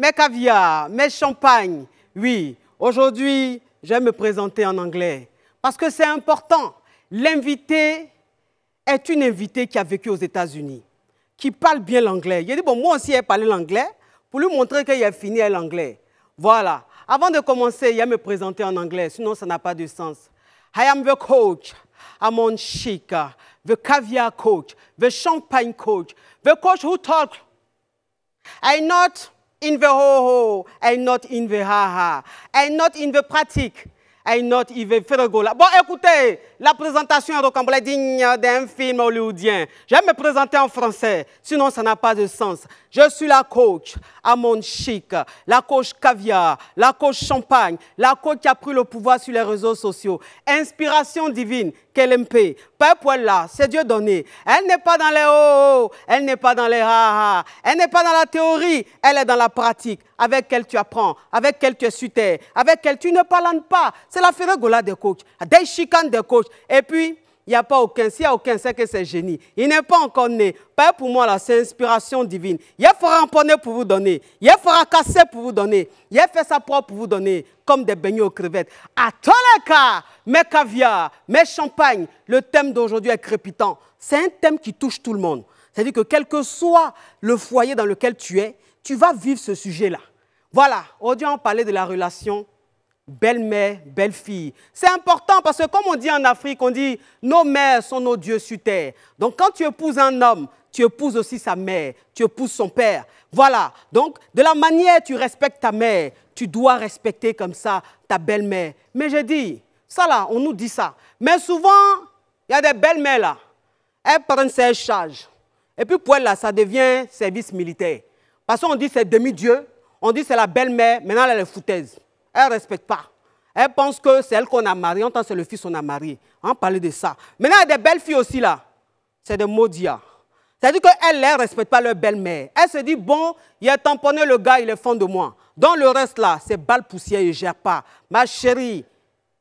mes caviars, mes champagnes. Oui, aujourd'hui, je vais me présenter en anglais parce que c'est important. L'invité est une invitée qui a vécu aux États-Unis, qui parle bien l'anglais. Il a dit, bon, moi aussi, je parle l'anglais pour lui montrer qu'il a fini l'anglais. Voilà. Avant de commencer, il va me présenter en anglais, sinon ça n'a pas de sens. I am the coach. I'm on chic. The caviar coach. The champagne coach. The coach who talks. I not in the ho-ho and not in the ha-ha, and not in the pratique and not in the veut Bon, écoutez, la présentation à Rocambole est digne d'un film hollywoodien. J'aime me présenter en français, sinon ça n'a pas de sens. Je suis la coach à mon chic, la coach caviar, la coach champagne, la coach qui a pris le pouvoir sur les réseaux sociaux. Inspiration divine, pour Peuple là, c'est Dieu donné. Elle n'est pas dans les oh, oh, oh elle n'est pas dans les ha, elle n'est pas dans la théorie, elle est dans la pratique. Avec elle tu apprends, avec elle tu es sur avec elle tu ne parles pas. C'est la férégolade des coachs, des chicanes des coachs. Et puis, il n'y a pas aucun. S'il n'y a aucun, c'est que c'est génie. Il n'est pas encore né. Père, pour moi, là, c'est inspiration divine. Il fera poney pour vous donner. Il fera casser pour vous donner. Il fait sa propre pour vous donner. Comme des beignets aux crevettes. À tous les cas, mes caviar, mes champagnes, le thème d'aujourd'hui est crépitant. C'est un thème qui touche tout le monde. C'est-à-dire que quel que soit le foyer dans lequel tu es, tu vas vivre ce sujet-là. Voilà, aujourd'hui on parlait de la relation belle-mère, belle-fille. C'est important parce que comme on dit en Afrique, on dit nos mères sont nos dieux sur terre. Donc quand tu épouses un homme, tu épouses aussi sa mère, tu épouses son père. Voilà. Donc de la manière tu respectes ta mère, tu dois respecter comme ça ta belle-mère. Mais je dis, ça là, on nous dit ça. Mais souvent, il y a des belles-mères là. Elles prennent ses charges. Et puis pour elles là, ça devient service militaire. Parce qu'on dit c'est demi-dieu, on dit c'est la belle-mère, maintenant elle est foutaise. Elle ne respecte pas. Elle pense que c'est elle qu'on a mariée, en tant que c'est le fils qu'on a marié. On parler de ça. Maintenant, il y a des belles filles aussi là. C'est des maudits. C'est-à-dire qu'elles ne respecte pas leur belle-mère. Elle se dit, bon, il a tamponné le gars, il est fond de moi. Dans le reste là, c'est balle poussière, je ne gère pas. Ma chérie,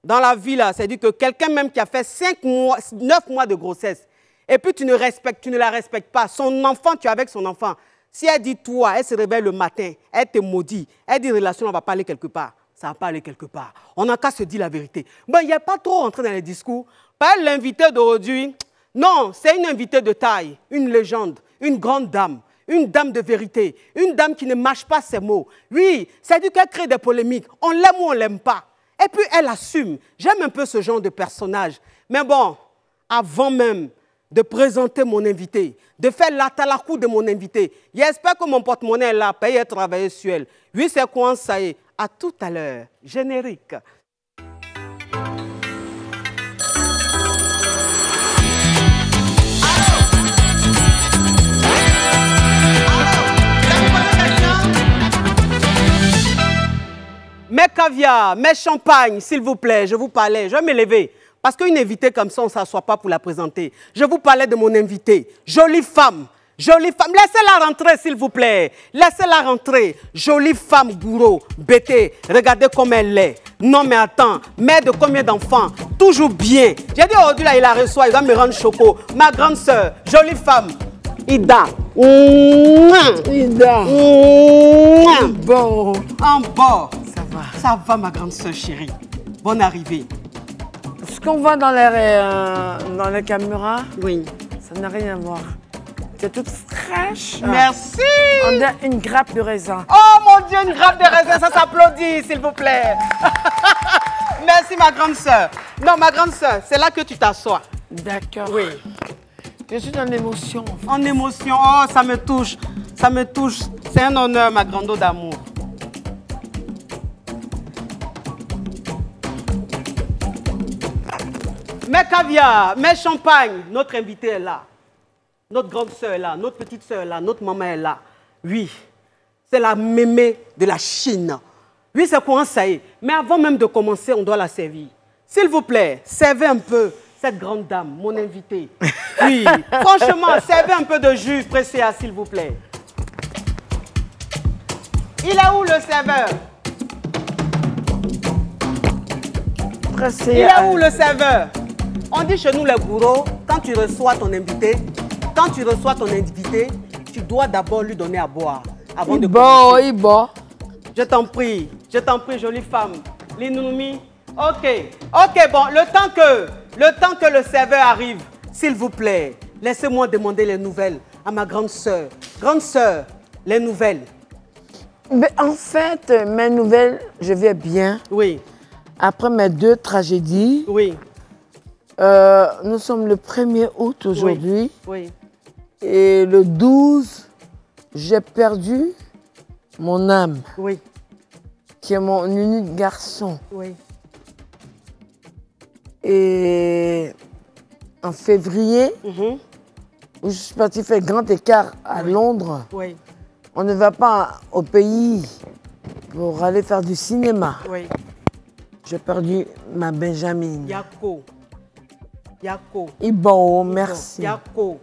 dans la vie là, c'est-à-dire que quelqu'un même qui a fait cinq mois, 9 mois de grossesse, et puis tu ne, respectes, tu ne la respectes pas. Son enfant, tu es avec son enfant. Si elle dit toi, elle se réveille le matin, elle te maudit, elle dit relation, on va parler quelque part ça va pas quelque part. On n'a qu'à se dire la vérité. Mais ben, il n'y a pas trop rentré dans les discours. Pas l'invité d'aujourd'hui. Non, c'est une invitée de taille, une légende, une grande dame, une dame de vérité, une dame qui ne mâche pas ses mots. Oui, cest du qu'elle crée des polémiques. On l'aime ou on l'aime pas. Et puis elle assume. J'aime un peu ce genre de personnage. Mais bon, avant même de présenter mon invité, de faire la talakou de mon invité, j'espère que mon porte-monnaie est là, à travailler sur elle. Oui, c'est quoi ça y est à tout à l'heure. Générique. Mes caviar, mes champagnes, s'il vous plaît, je vous parlais, je vais me lever. Parce qu'une invitée comme ça, on ne s'assoit pas pour la présenter. Je vous parlais de mon invitée, jolie femme, Jolie femme, laissez-la rentrer, s'il vous plaît. Laissez-la rentrer. Jolie femme gourou, bêtée. Regardez comme elle est. Non, mais attends, mère de combien d'enfants Toujours bien. J'ai dit aujourd'hui, oh, là, il la reçoit, il va me rendre choco. Ma grande soeur. jolie femme, Ida. Ida. En bord. En Ça va. Ça va, ma grande soeur, chérie. Bonne arrivée. Ce qu'on voit dans les, caméra, euh, dans les caméras, oui. ça n'a rien à voir. C'est toute fraîche. Ah. Merci. On a une grappe de raisin. Oh mon Dieu, une grappe de raisin, ça s'applaudit, s'il vous plaît. Merci, ma grande sœur. Non, ma grande sœur, c'est là que tu t'assois. D'accord. Oui. Je suis en émotion. En, émotion, oh, ça me touche. Ça me touche. C'est un honneur, ma grande eau d'amour. Mes caviar, mes champagnes, notre invité est là. Notre grande sœur est là, notre petite sœur est là, notre maman est là. Oui, c'est la mémé de la Chine. Oui, c'est quoi ça y Mais avant même de commencer, on doit la servir. S'il vous plaît, servez un peu cette grande dame, mon invitée. Oui, franchement, servez un peu de jus pressé, hein, s'il vous plaît. Il est où le serveur Pressé. Il est hein. où le serveur On dit chez nous les gourous, quand tu reçois ton invité, quand tu reçois ton invité, tu dois d'abord lui donner à boire. Avant il boit, Je t'en prie, je t'en prie, jolie femme. L'inoumi. Ok, ok, bon, le temps que le, serveur arrive, s'il vous plaît, laissez-moi demander les nouvelles à ma grande sœur. Grande sœur, les nouvelles. Mais en fait, mes nouvelles, je vais bien. Oui. Après mes deux tragédies. Oui. Euh, nous sommes le 1er août aujourd'hui. oui. Et le 12, j'ai perdu mon âme. Oui. Qui est mon unique garçon. Oui. Et en février, mhm. où je suis parti faire grand écart à Londres, oui. on ne va pas au pays pour aller faire du cinéma. Oui. J'ai perdu ma Benjamin. Yako. Yako. Ibo, merci. Yako.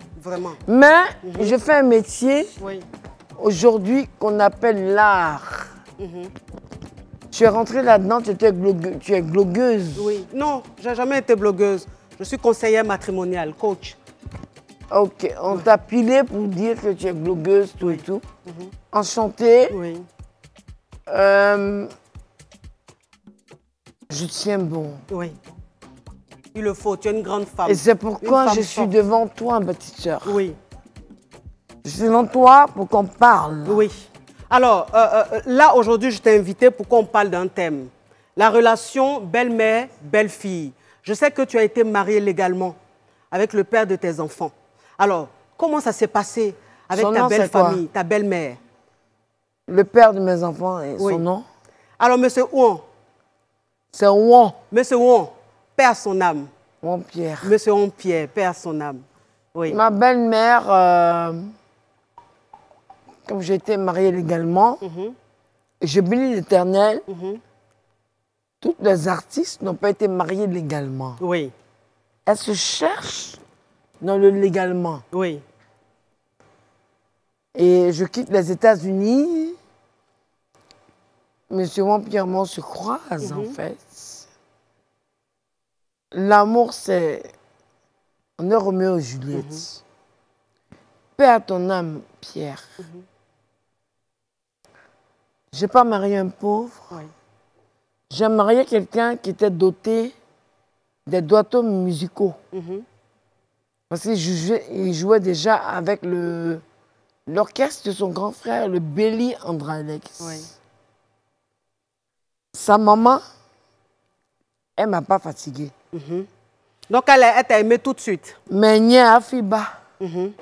Mais mhm. je fais un métier aujourd'hui qu'on appelle l'art. Mhm. Tu es rentrée là-dedans, tu, tu, es blogueuse. Oui. Non, j'ai jamais été blogueuse. Je suis conseillère matrimoniale, coach. Ok, on t'a pilé pour dire que tu es blogueuse, tout et tout. Mhm. Enchantée. Euh, je tiens bon. Oui. Il le faut, tu es une grande femme. Et c'est pourquoi je suis devant toi, ma Oui. Je suis devant toi pour qu'on parle. Oui. Alors, euh, euh, euh, là, aujourd'hui, je t'ai invité pour qu'on parle d'un thème. La relation belle-mère, belle-fille. Je sais que tu as été mariée légalement avec le père de tes enfants. Alors, comment ça s'est passé avec ta belle famille, ta belle-mère Le père de mes enfants et son nom Alors, monsieur Ouan. C'est Ouan. Monsieur Ouan à son âme. Pierre. Monsieur Pierre à son âme. Oui. Ma belle-mère, comme euh, comme j'étais mariée légalement, j'ai mhm. béni je bénis l'éternel. Mhm. Toutes les artistes n'ont pas été mariées légalement. Oui. Elles se cherchent dans le légalement. Oui. Et je quitte les États-Unis. Monsieur Pierre, on se croise, mhm. en fait. L'amour, c'est. On est Roméo et Juliette. Mhm. Paix à ton âme, Pierre. Mhm. Je n'ai pas marié un pauvre. J'ai marié quelqu'un qui était doté des doigts musicaux. Mhm. Parce qu'il jouait, déjà avec l'orchestre de son grand frère, le Béli Andralex. Sa maman, elle m'a pas fatiguée. Mhm. Donc elle, est aimée tout de suite Mais Nia Afiba, mhm.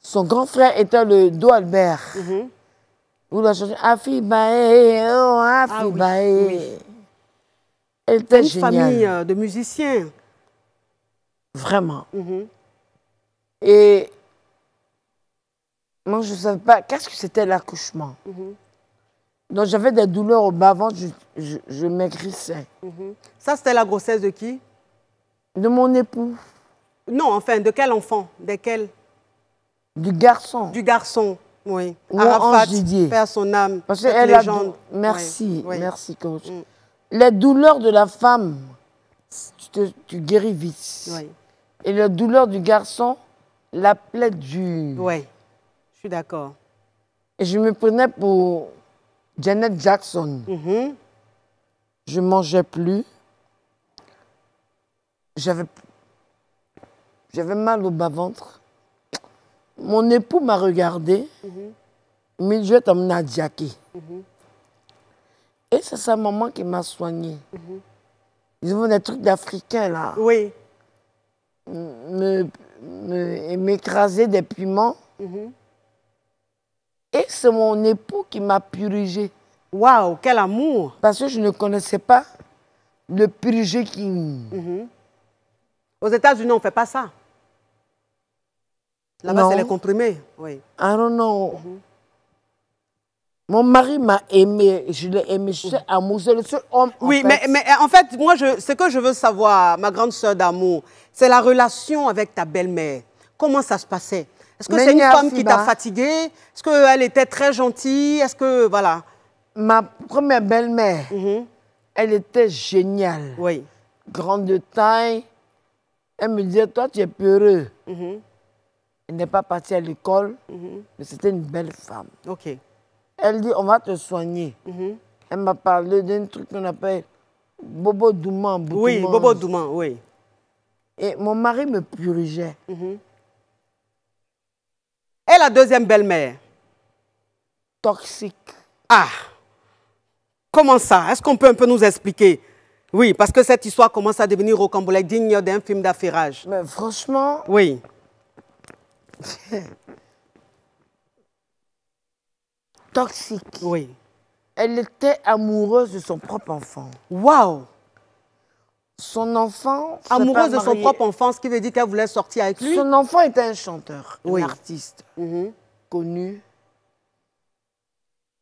son grand frère était le Do Albert. Mhm. la chanson Afiba, eh, eh, oh Afiba. Ah eh. Une famille euh, de musiciens. Vraiment. Et moi, je ne savais pas qu'est-ce que c'était l'accouchement. Donc j'avais des douleurs au bas-ventre, je, maigrissais. Ça, c'était la grossesse de qui de mon époux Non, enfin, de quel enfant De quel Du garçon. Du garçon, oui. Ou Arafat, père son âme, Parce Merci, merci mm. Les douleurs de la femme, tu, te, guéris vite. Et la douleur du garçon, la plaie du... Oui, je suis d'accord. Et je me prenais pour Janet Jackson. Mm-hmm. Je mangeais plus j'avais j'avais mal au bas-ventre. Mon époux m'a regardé, mais mm-hmm. je t'emmener à Diaki. Mm-hmm. Et c'est sa maman qui m'a soignée. Mm-hmm. Ils ont des trucs d'Africains, là. Oui. M'écraser me, des piments. Et c'est mon époux qui m'a purgé. Waouh, quel amour! Parce que je ne connaissais pas le purgé qui. Aux États-Unis, on ne fait pas ça. Là-bas, c'est les comprimés. Oui. I don't know. Mhm. Mon mari m'a aimé, je l'ai aimé, je suis mhm. amoureuse c'est le seul homme. oui, Mais, mais, en fait, moi, je, ce que je veux savoir, ma grande sœur d'amour, c'est la relation avec ta belle-mère. Comment ça se passait Est-ce que c'est une femme qui t'a bah fatiguée Est-ce qu'elle était très gentille Est-ce que, voilà. Ma première belle-mère, mhm. elle était géniale. Oui. Grande taille, elle me disait, toi, tu es peureux. Mhm. Elle n'est pas partie à l'école, mhm. mais c'était une belle femme. OK. Elle dit, on va te soigner. Mhm. Elle m'a parlé d'un truc qu'on appelle Bobo Douman. Oui, Bobo Douman, oui. Et mon mari me purigeait. Et la deuxième belle-mère Toxique. Ah Comment ça Est-ce qu'on peut un peu nous expliquer oui, parce que cette histoire commence à devenir rocambolesque, digne d'un film d'affairage. Mais franchement... Oui. Toxique. Oui. Elle était amoureuse de son propre enfant. Waouh Son enfant... Amoureuse de son propre enfant, ce qui veut dire qu'elle voulait sortir avec lui Son enfant était un chanteur, un artiste mm-hmm. connu.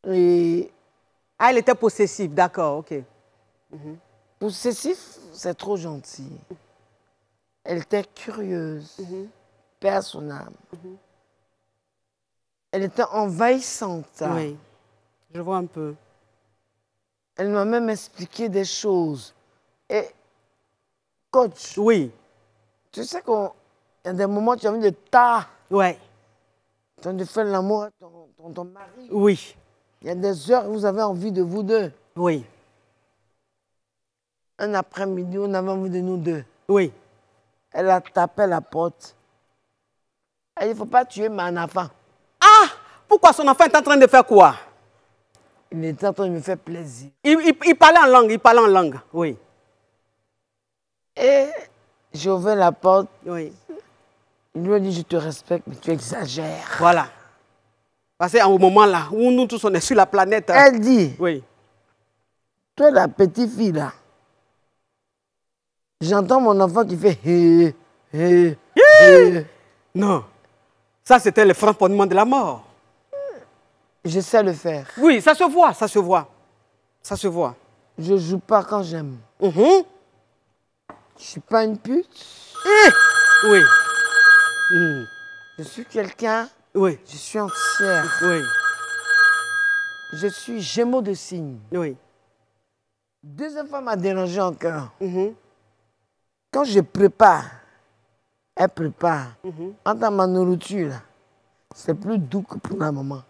Et... Ah, elle était possessive, d'accord, ok. Mm-hmm. Possessif, c'est trop gentil. Elle était curieuse, mm-hmm. personne mm-hmm. Elle était envahissante. Oui, je vois un peu. Elle m'a même expliqué des choses. Et, coach. Oui. Tu sais qu'il y a des moments où tu as envie de ta. Oui. Tu as de faire l'amour à ton, ton mari. Oui. Il y a des heures où vous avez envie de vous deux. Oui un après-midi, on avait envie de nous deux. Oui. Elle a tapé la porte. Elle il ne faut pas tuer mon enfant. Ah Pourquoi son enfant est en train de faire quoi Il est en train de me faire plaisir. Il, parlait en langue, il parlait en langue, oui. Et j'ai ouvert la porte. Oui. Il lui a dit, je te respecte, mais tu exagères. Voilà. Parce qu'au moment-là, où nous tous on est sur la planète. Hein. Elle dit, oui. toi la petite fille là, J'entends mon enfant qui fait hé, hé, hé. Non. Ça, c'était le framponnement de la mort. Je sais le faire. Oui, ça se voit, ça se voit. Ça se voit. Je joue pas quand j'aime. Je mm-hmm. ne Je suis pas une pute. oui. Mm. Je suis quelqu'un. Oui. Je suis entière. Oui. Je suis gémeaux de signe. Oui. Deux enfants m'ont dérangé encore. Mm-hmm. Quand je prépare, elle prépare. Mhm. En tant ma nourriture, c'est plus doux que pour la maman.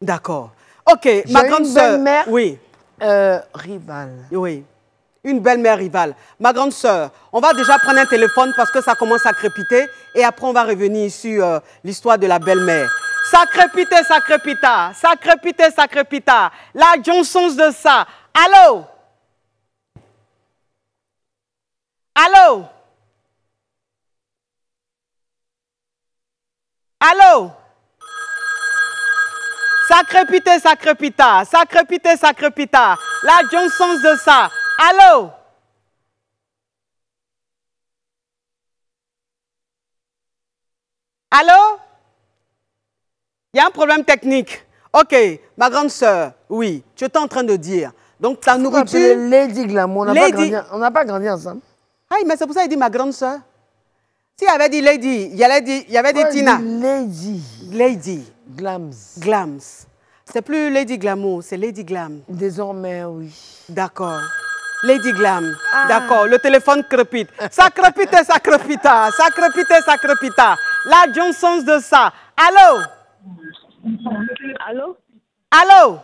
D'accord. OK, ma grande une belle Mère, oui. Euh, rivale. Oui. Une belle-mère rivale. Ma grande sœur, on va déjà prendre un téléphone parce que ça commence à crépiter. Et après, on va revenir sur euh, l'histoire de la belle-mère. Ça crépite, ça crépita. Ça crépite, ça crépita. La Johnson de ça. Allô Allô? Allô? Ça sacrépita, ça sacrépita. ça pité, ça crépita. La Johnson de ça. Allô? Allô? Il y a un problème technique. Ok, ma grande sœur, oui, tu étais en train de dire. Donc ta nourriture. Lady Glamour, on n'a pas grandi ensemble. Ah, mais c'est pour ça qu'il dit ma grande soeur. S'il si avait dit Lady, il y avait dit, il y avait dit Tina. Lady. Lady. Glams. Glams. C'est plus Lady Glamour, c'est Lady Glam. Désormais, oui. D'accord. Lady Glam. Ah. D'accord. Le téléphone crépite. Ça crépite et ça crépita. Ça crépite ça crépita. La Johnson de ça. Allô? Allô? Allô?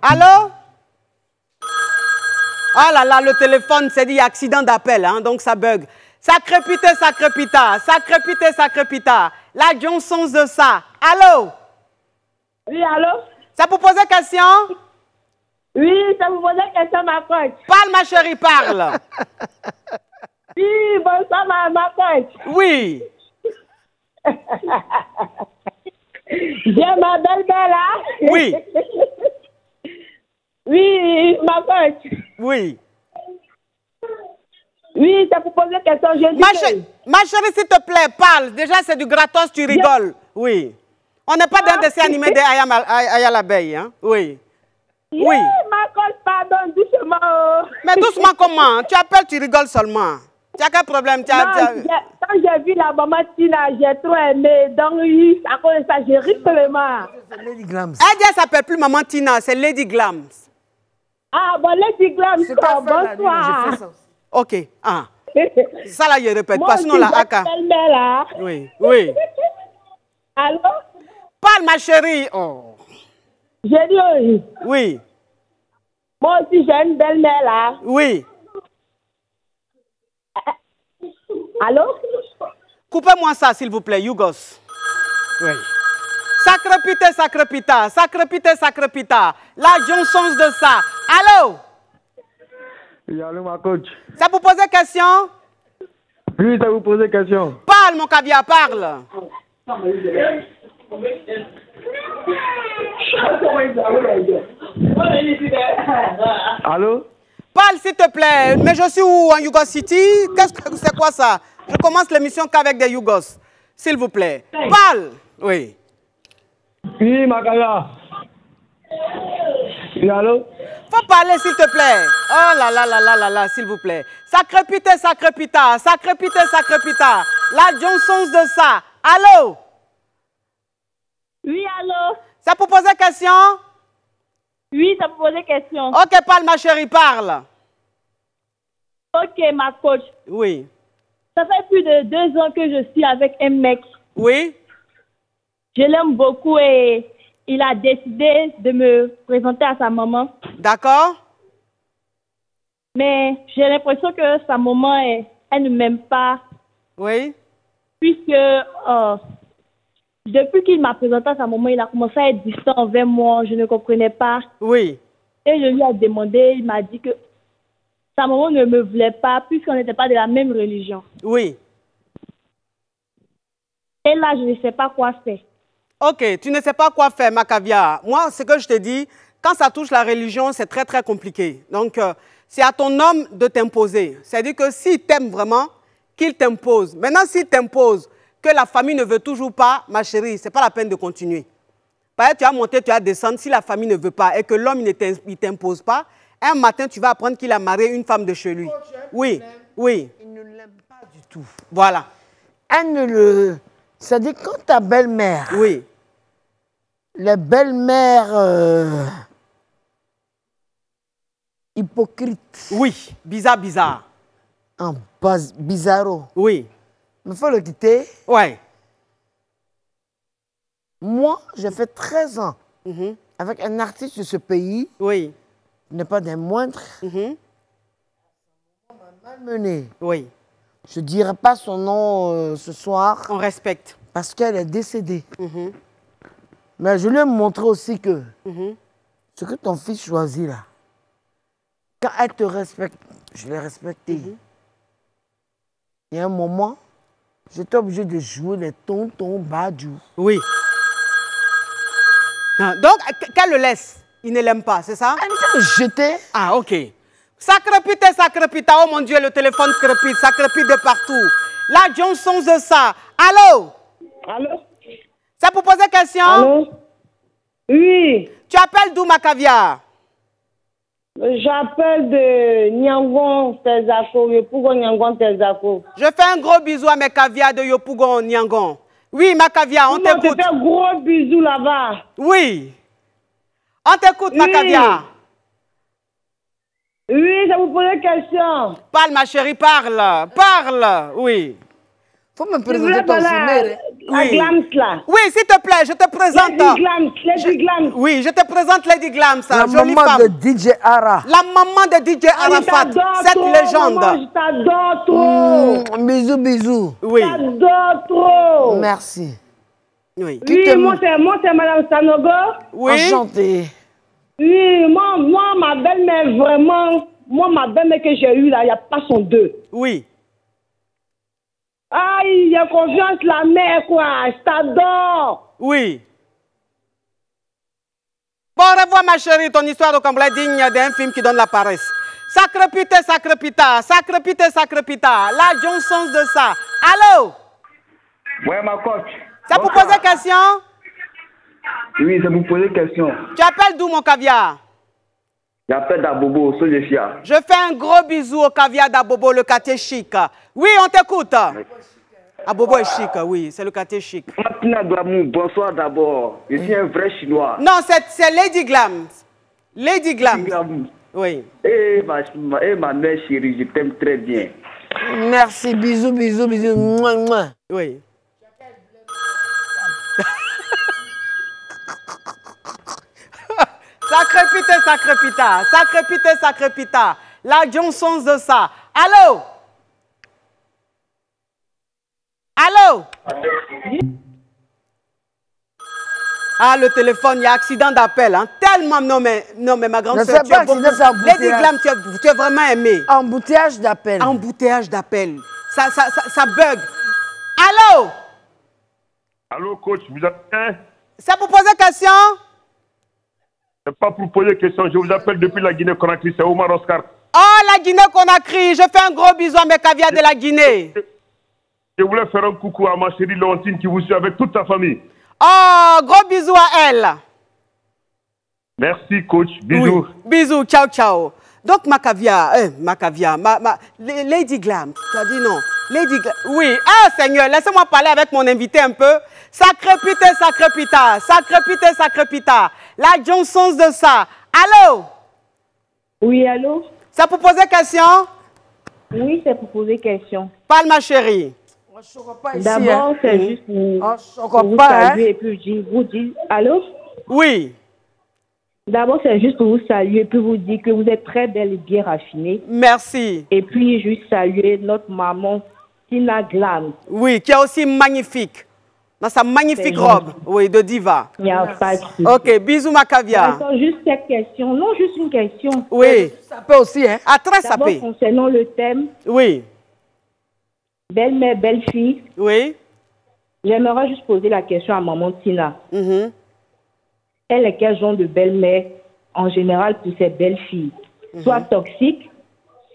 Allô? Oh là là, le téléphone, c'est dit accident d'appel, hein, donc ça bug. Ça crépite, ça crépita, ça crépite, ça crépita. La sens de ça. Allô? Oui, allô? Ça vous poser question? Oui, ça vous poser question, ma coach. Parle, ma chérie, parle. oui, bonsoir, ma, ma Oui. J'ai ma belle là. Oui. Oui, ma coach. Oui. Oui, c'est pour poser la question. Je ma, ma, chérie, s'il te plaît, parle. Déjà, c'est du gratos, tu rigoles. Oui. On n'est pas dans ah, des dessin animé de Aya l'abeille. Hein? Oui. oui. Ma colle pardon, doucement. Mais doucement comment Tu appelles, tu rigoles seulement. Tu as quel problème Quand j'ai vu la maman Tina, j'ai trop aimé. Donc, à cause de ça, j'ai ri seulement. Lady Glams. Elle eh, ne s'appelle plus maman Tina, c'est Lady Glams. Ah, bon, les diglames, bonsoir. ok, ah. Ça là, je répète Parce que sinon la Aka. Oui, oui. Allô? Parle, ma chérie. Oh. J'ai dit oui. Oui. Moi aussi, j'ai une belle-mère là. Oui. Allô? Coupez-moi ça, s'il vous plaît, Yougos. Oui sacré sacrepita, sacré sacrepita. La sens de ça. Allô? allô, ma coach. Ça vous pose question? Oui, ça vous pose question. Parle, mon caviar, parle. Allô? Parle, s'il te plaît. Mais je suis où, en Yougos City? Qu'est-ce que c'est quoi ça? Je commence l'émission qu'avec des Yougos. S'il vous plaît. Parle. Oui. Oui, ma Oui, allô Faut parler, s'il te plaît. Oh là là là là là là, s'il vous plaît. Sacré sacrépita sacré sacrépita. sacré pité, La Johnson de ça. Allô Oui, allô Ça pour poser question Oui, ça pour poser question. Ok, parle, ma chérie, parle. Ok, ma coach. Oui. Ça fait plus de deux ans que je suis avec un mec. Oui. Je l'aime beaucoup et il a décidé de me présenter à sa maman. D'accord. Mais j'ai l'impression que sa maman, elle, elle ne m'aime pas. Oui. Puisque oh, depuis qu'il m'a présenté à sa maman, il a commencé à être distant envers moi. Je ne comprenais pas. Oui. Et je lui ai demandé, il m'a dit que sa maman ne me voulait pas puisqu'on n'était pas de la même religion. Oui. Et là, je ne sais pas quoi faire. Ok, tu ne sais pas quoi faire, Macavia. Moi, ce que je te dis, quand ça touche la religion, c'est très, très compliqué. Donc, euh, c'est à ton homme de t'imposer. C'est-à-dire que s'il t'aime vraiment, qu'il t'impose. Maintenant, s'il t'impose que la famille ne veut toujours pas, ma chérie, ce n'est pas la peine de continuer. Par exemple, tu vas monter, tu vas descendre, si la famille ne veut pas et que l'homme ne t'impose pas, un matin, tu vas apprendre qu'il a marié une femme de chez lui. Oh, oui, oui. Il ne l'aime pas du tout. Voilà. Elle ne le c'est-à-dire quand ta belle-mère, oui. les belle mères euh, hypocrites. Oui, bizarre, bizarre. En bizarro. Oui. Mais faut le quitter. Ouais. Moi, j'ai fait 13 ans mhm. avec un artiste de ce pays. Oui. N'est pas des moindres. Mm Malmené. Oui. Je ne dirai pas son nom euh, ce soir. On respecte. Parce qu'elle est décédée. Mhm. Mais je lui ai montré aussi que mhm. ce que ton fils choisit là, quand elle te respecte, je l'ai respecté. Mhm. Il y a un moment, j'étais obligé de jouer les tontons badjou Oui. Ah, donc, donc, qu'elle le laisse, il ne l'aime pas, c'est ça Elle me Ah, ok. Ça crépite ça crépite. Oh mon Dieu, le téléphone crépite, ça crépite de partout. Là, Johnson de ça. Allô Allô C'est pour poser question Allô Oui. Tu appelles d'où ma caviar J'appelle de Nyangon Tezako, Yopougon Nyangon Tezako. Je fais un gros bisou à mes caviars de Yopougon Nyangon. Oui, ma caviar, on t'écoute. On te fait un gros bisou là-bas. Oui. On t'écoute, ma caviar. Oui, je vous pose une question. Parle, ma chérie, parle. Parle, oui. Faut me présenter ton sommaire. Hein. Oui. là. Oui, s'il te plaît, je te présente. Lady Glams, Lady Oui, je te présente Lady Glams, la maman de DJ Ara. La maman de DJ ah, Arafat, cette trop, légende. Maman, je t'adore trop. Mm, bisous, bisous. Oui. Je t'adore trop. Merci. Oui, oui moi c'est Madame Sanogo. Oui. Enchantée. Oui, hum, moi, moi ma belle-mère, vraiment, moi, ma belle-mère que j'ai eue, là, il n'y a pas son deux. Oui. Aïe, il y a confiance, la mère, quoi. Je t'adore. Oui. Bon, revoir, ma chérie, ton histoire de Cambrai digne d'un film qui donne la paresse. Sacre Sacrépita, sacre Sacrépita, sacre pute, sacre pita. Là, un sens de ça. Allô? Oui ma coach. Ça vous pose question? Oui, je vous poser une question. Tu appelles d'où mon caviar J'appelle d'Abobo, Chia. Je fais un gros bisou au caviar d'Abobo, le quartier chic. Oui, on t'écoute. Abobo est chic, oui, c'est le quartier chic. bonsoir d'abord. Je suis un vrai chinois. Non, c'est Lady Glam. Lady Glam. Lady Oui. Et eh, ma, et eh, ma mère chérie, je t'aime très bien. Merci, bisous, bisous, bisous. Mouah, Oui. Sacrépité, sacrépita. Sacrépité, sacrépita. La Johnson de ça. Allô? Allô? Ah, le téléphone, il y a accident d'appel. Hein. Tellement, non mais, non, mais ma grande soeur, tu, beaucoup... Lady Glam, tu, as, vraiment aimé. Embouteillage d'appel. Embouteillage d'appel. Ça, ça, bug. Allô? Allô, coach, vous êtes... C'est pour poser question? Ce pas pour poser question. Je vous appelle depuis la Guinée-Conakry. C'est Omar Oscar. Oh, la Guinée-Conakry. Je fais un gros bisou à mes caviars de la Guinée. Je voulais faire un coucou à ma chérie Léontine qui vous suit avec toute sa famille. Oh, gros bisou à elle. Merci, coach. Bisous. Bisous. Ciao, ciao. Donc, ma caviar, euh, ma caviar, ma, ma, Lady Glam, tu as dit non. Lady Glam, oui. Ah, Seigneur, laissez-moi parler avec mon invité un peu. Sacré sacrépita, sacré sacrépita. sacré pité sacré pita La Johnson de ça. Allô? Oui, allô? Ça pour poser question? Oui, c'est pour poser question. Parle, ma chérie. D'abord, hein. c'est juste pour, ah, pas, vous hein. et puis vous dites. allô? Oui. D'abord, c'est juste pour vous saluer, puis vous dire que vous êtes très belle et bien raffinée. Merci. Et puis, juste saluer notre maman, Tina Glam. Oui, qui est aussi magnifique. Dans sa magnifique robe, oui, de diva. Ok, bisous, ma caviar. juste cette question. Non, juste une question. Oui. Ça peut aussi, hein. À très sapé. concernant le thème. Oui. Belle-mère, belle-fille. Oui. J'aimerais juste poser la question à maman Tina. Mm-hmm. Elle est quel genre de belle-mère, en général pour ses belles-filles. Mhm. Soit toxique,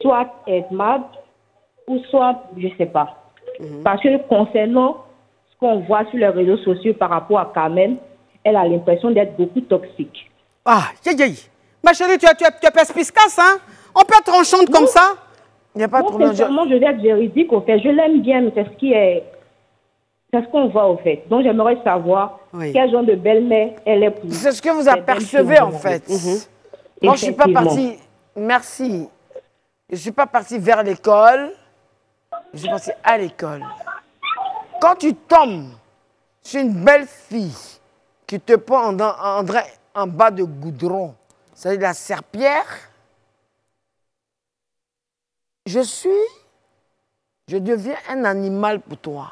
soit aimable, ou soit, je ne sais pas. Mhm. Parce que concernant ce qu'on voit sur les réseaux sociaux par rapport à Carmen, elle a l'impression d'être beaucoup toxique. Ah, yé, Ma chérie, tu, tu, tu es perspicace, hein On peut être enchante comme ça il n'y a pas de problème. Je... je vais être juridique, au fait. Je l'aime bien, mais c'est ce qui est c'est ce qu'on voit en fait. Donc j'aimerais savoir quel genre de belle-mère elle est pour. C'est ce que vous apercevez en fait. Mhm. Moi je suis pas partie. Merci. Je suis pas partie vers l'école. Je suis partie à l'école. Quand tu tombes sur une belle fille qui te prend en, bas de goudron, c'est-à-dire la serpillère, je suis, je deviens un animal pour toi.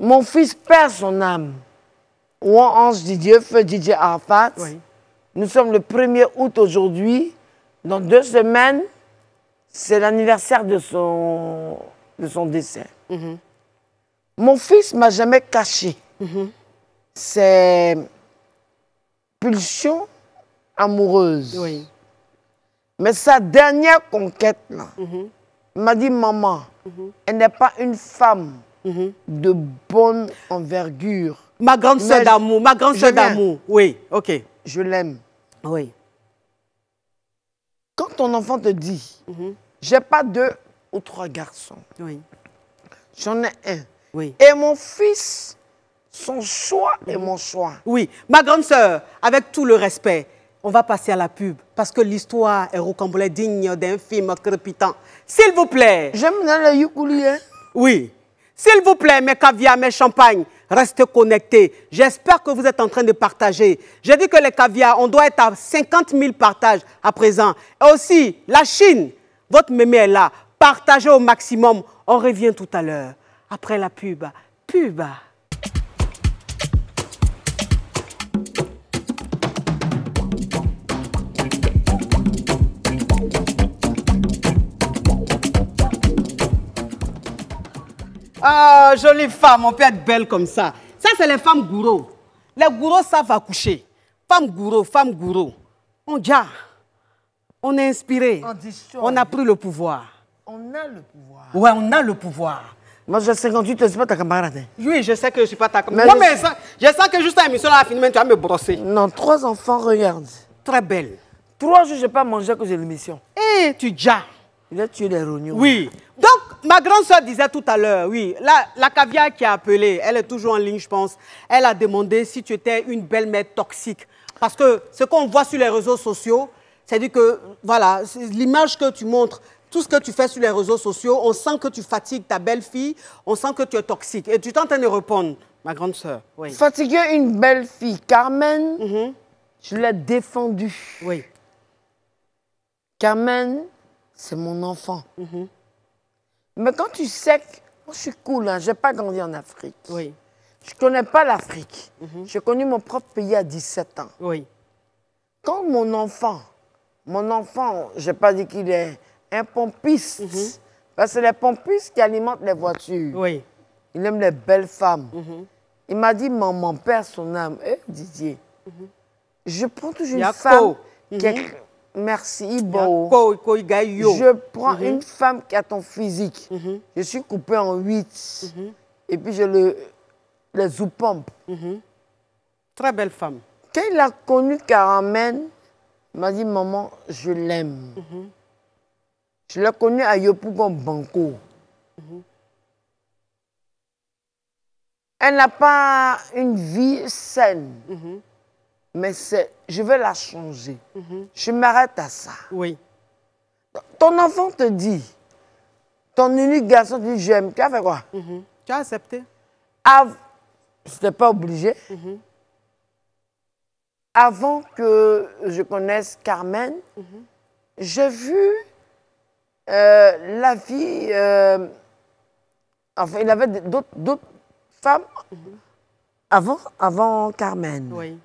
Mon fils perd son âme. Ou Ange Didier, feu Didier Arafat. Nous sommes le 1er août aujourd'hui. Dans deux semaines, c'est l'anniversaire de son, de son décès. Mhm. Mon fils m'a jamais caché mhm. ses pulsions amoureuses. Mais sa dernière conquête, là, mhm. m'a dit, maman, elle n'est pas une femme de bonne envergure. Ma grande sœur d'amour, ma grande sœur d'amour. Oui, ok. Je l'aime. Oui. Quand ton enfant te dit, mhm. j'ai pas deux ou trois garçons. Oui. J'en ai un. Oui. Et mon fils, son choix est mhm. mon choix. Oui. Ma grande sœur, avec tout le respect, on va passer à la pub parce que l'histoire est rocambolesque, digne d'un film crépitant. S'il vous plaît. J'aime le ukulélé. Hein. Oui. S'il vous plaît, mes caviar, mes champagnes, restez connectés. J'espère que vous êtes en train de partager. J'ai dit que les caviars, on doit être à 50 000 partages à présent. Et aussi, la Chine, votre mémé est là. Partagez au maximum. On revient tout à l'heure, après la pub. Pub. Ah, jolie femme, on peut être belle comme ça. Ça, c'est les femmes gourous. Les gourous savent accoucher. Femme gourou, femme gourou. On on est inspiré. On, a pris le pouvoir. On a le pouvoir. Ouais, on a le pouvoir. Moi, j'ai 58 je ne suis pas ta camarade. Hein. Oui, je sais que je ne suis pas ta camarade. Moi, mais, je, je, sens, je sens que juste à l'émission, là, tu vas me brosser. Non, trois enfants, regarde. Très belle. Trois jours, je n'ai pas mangé à cause de l'émission. Et eh, tu ja Il a tué des rognons. Oui ma grande soeur disait tout à l'heure, oui, la, la caviar qui a appelé, elle est toujours en ligne, je pense. Elle a demandé si tu étais une belle-mère toxique. Parce que ce qu'on voit sur les réseaux sociaux, c'est-à-dire que, voilà, l'image que tu montres, tout ce que tu fais sur les réseaux sociaux, on sent que tu fatigues ta belle-fille, on sent que tu es toxique. Et tu tentes de répondre, ma grande sœur. Fatiguer une belle-fille, Carmen, tu mhm. je l'ai défendue. Oui. Carmen, c'est mon enfant. Mhm. Mais quand tu sais que moi, je suis cool, hein, je n'ai pas grandi en Afrique. Oui. Je ne connais pas l'Afrique. Mhm. J'ai connu mon propre pays à 17 ans. Oui. Quand mon enfant, mon enfant, je n'ai pas dit qu'il est un pompiste, mhm. parce que les pompistes qui alimentent les voitures. Oui. Il aime les belles femmes. Mhm. Il m'a dit, maman, père son âme, eh, Didier, je prends toujours une femme qui est Merci, Ibo, Je prends mhm. une femme qui a ton physique. Mhm. Je suis coupé en huit. Mhm. Et puis je le, les zoupompe. Très belle femme. Quand il a connu Caramène, il m'a dit Maman, je l'aime. Je l'ai connu à Yopougon Banco. Elle n'a pas une vie saine mais je vais la changer. Mhm. Je m'arrête à ça. Oui. Ton enfant te dit, ton unique garçon te dit, j'aime. Tu as fait quoi? Mhm. Tu as accepté. Av C'était pas obligé. Mhm. Avant que je connaisse Carmen, j'ai vu euh, la vie... Euh, enfin, il avait d'autres femmes avant, avant Carmen. Oui.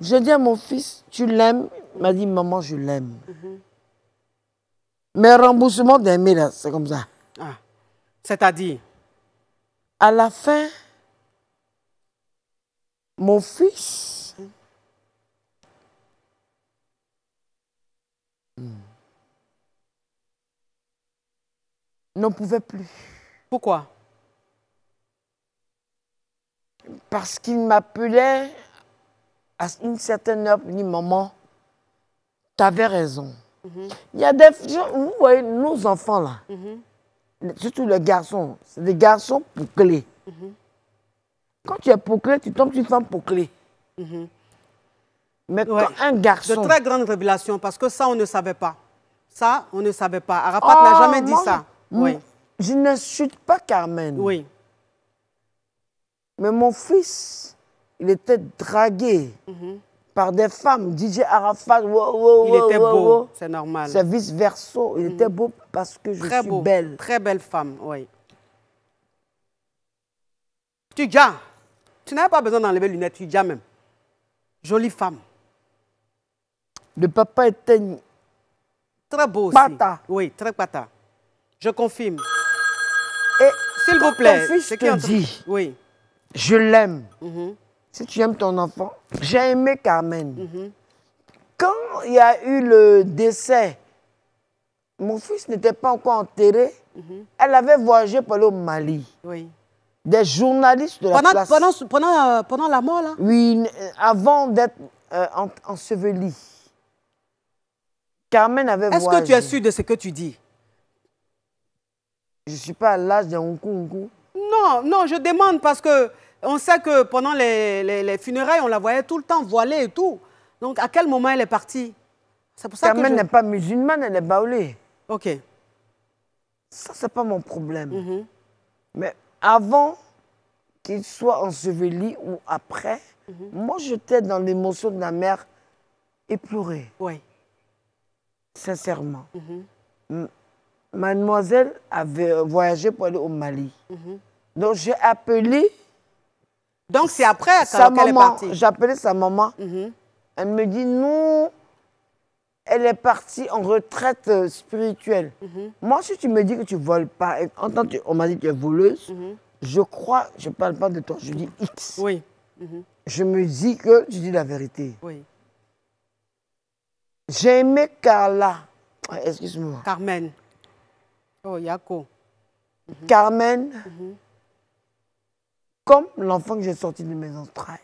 Je dis à mon fils, tu l'aimes Il m'a dit, maman, je l'aime. Mais mhm. remboursement d'aimer, c'est comme ça. Ah, c'est-à-dire À la fin, mon fils... Mhm. N'en pouvait plus. Pourquoi Parce qu'il m'appelait à une certaine heure, il maman, tu avais raison. Il y a des... Vous voyez, nos enfants, là, surtout les garçons, c'est des garçons pour clé. Quand tu es pour clé, tu tombes sur une femme pour clé. Mais quand un garçon... De très grande révélation, parce que ça, on ne savait pas. Ça, on ne savait pas. Arapat oh, n'a jamais dit ça. oui. Je n'insulte pas Carmen. Oui. Mais mon fils il était dragué mhm. par des femmes. DJ Arafat, wow, wow, Il était beau, c'est normal. C'est vice versa. Il mhm. était beau parce que je très suis belle. Très belle femme, oui. Tu gars, tu n'avais pas besoin d'enlever les lunettes, tu gars même. Jolie femme. Le papa était... Très beau aussi. Pata. Oui, très pata. Je confirme. Et s'il vous plaît, ce qu'il dit, oui. je l'aime. Mhm si tu aimes ton enfant, j'ai aimé Carmen. Mhm. Quand il y a eu le décès, mon fils n'était pas encore enterré. Mhm. Elle avait voyagé pour aller au Mali. Oui. Des journalistes de la pendant, euh, Pendant, la mort, là Oui, euh, avant d'être euh, enseveli. Carmen avait Est-ce que tu as su de ce que tu dis Je ne suis pas à l'âge d'un Nkunku. Non, non, je demande parce que on sait que pendant les, funérailles, on la voyait tout le temps voilée et tout. Donc, à quel moment elle est partie C'est pour ça Carmen n'est pas musulmane, elle est baoulée. OK. Ça, c'est pas mon problème. Mhm. Mais avant qu'il soit enseveli ou après, moi mhm. je moi, j'étais dans l'émotion de la mère et Oui. Sincèrement. Mhm. Mademoiselle avait euh, voyagé pour aller au Mali. Donc, j'ai appelé donc, c'est après quand maman, est partie J'appelais sa maman. Mhm. Elle me dit, non, elle est partie en retraite euh, spirituelle. Mhm. Moi, si tu me dis que tu voles pas, on On m'a dit que tu es voleuse, mhm. je crois, je parle pas de toi, je dis X. Oui. Je me dis que tu dis la vérité. Oui. J'ai aimé Carla. Excuse-moi. Carmen. Oh, Yako. Carmen comme l'enfant que j'ai sorti de mes entrailles.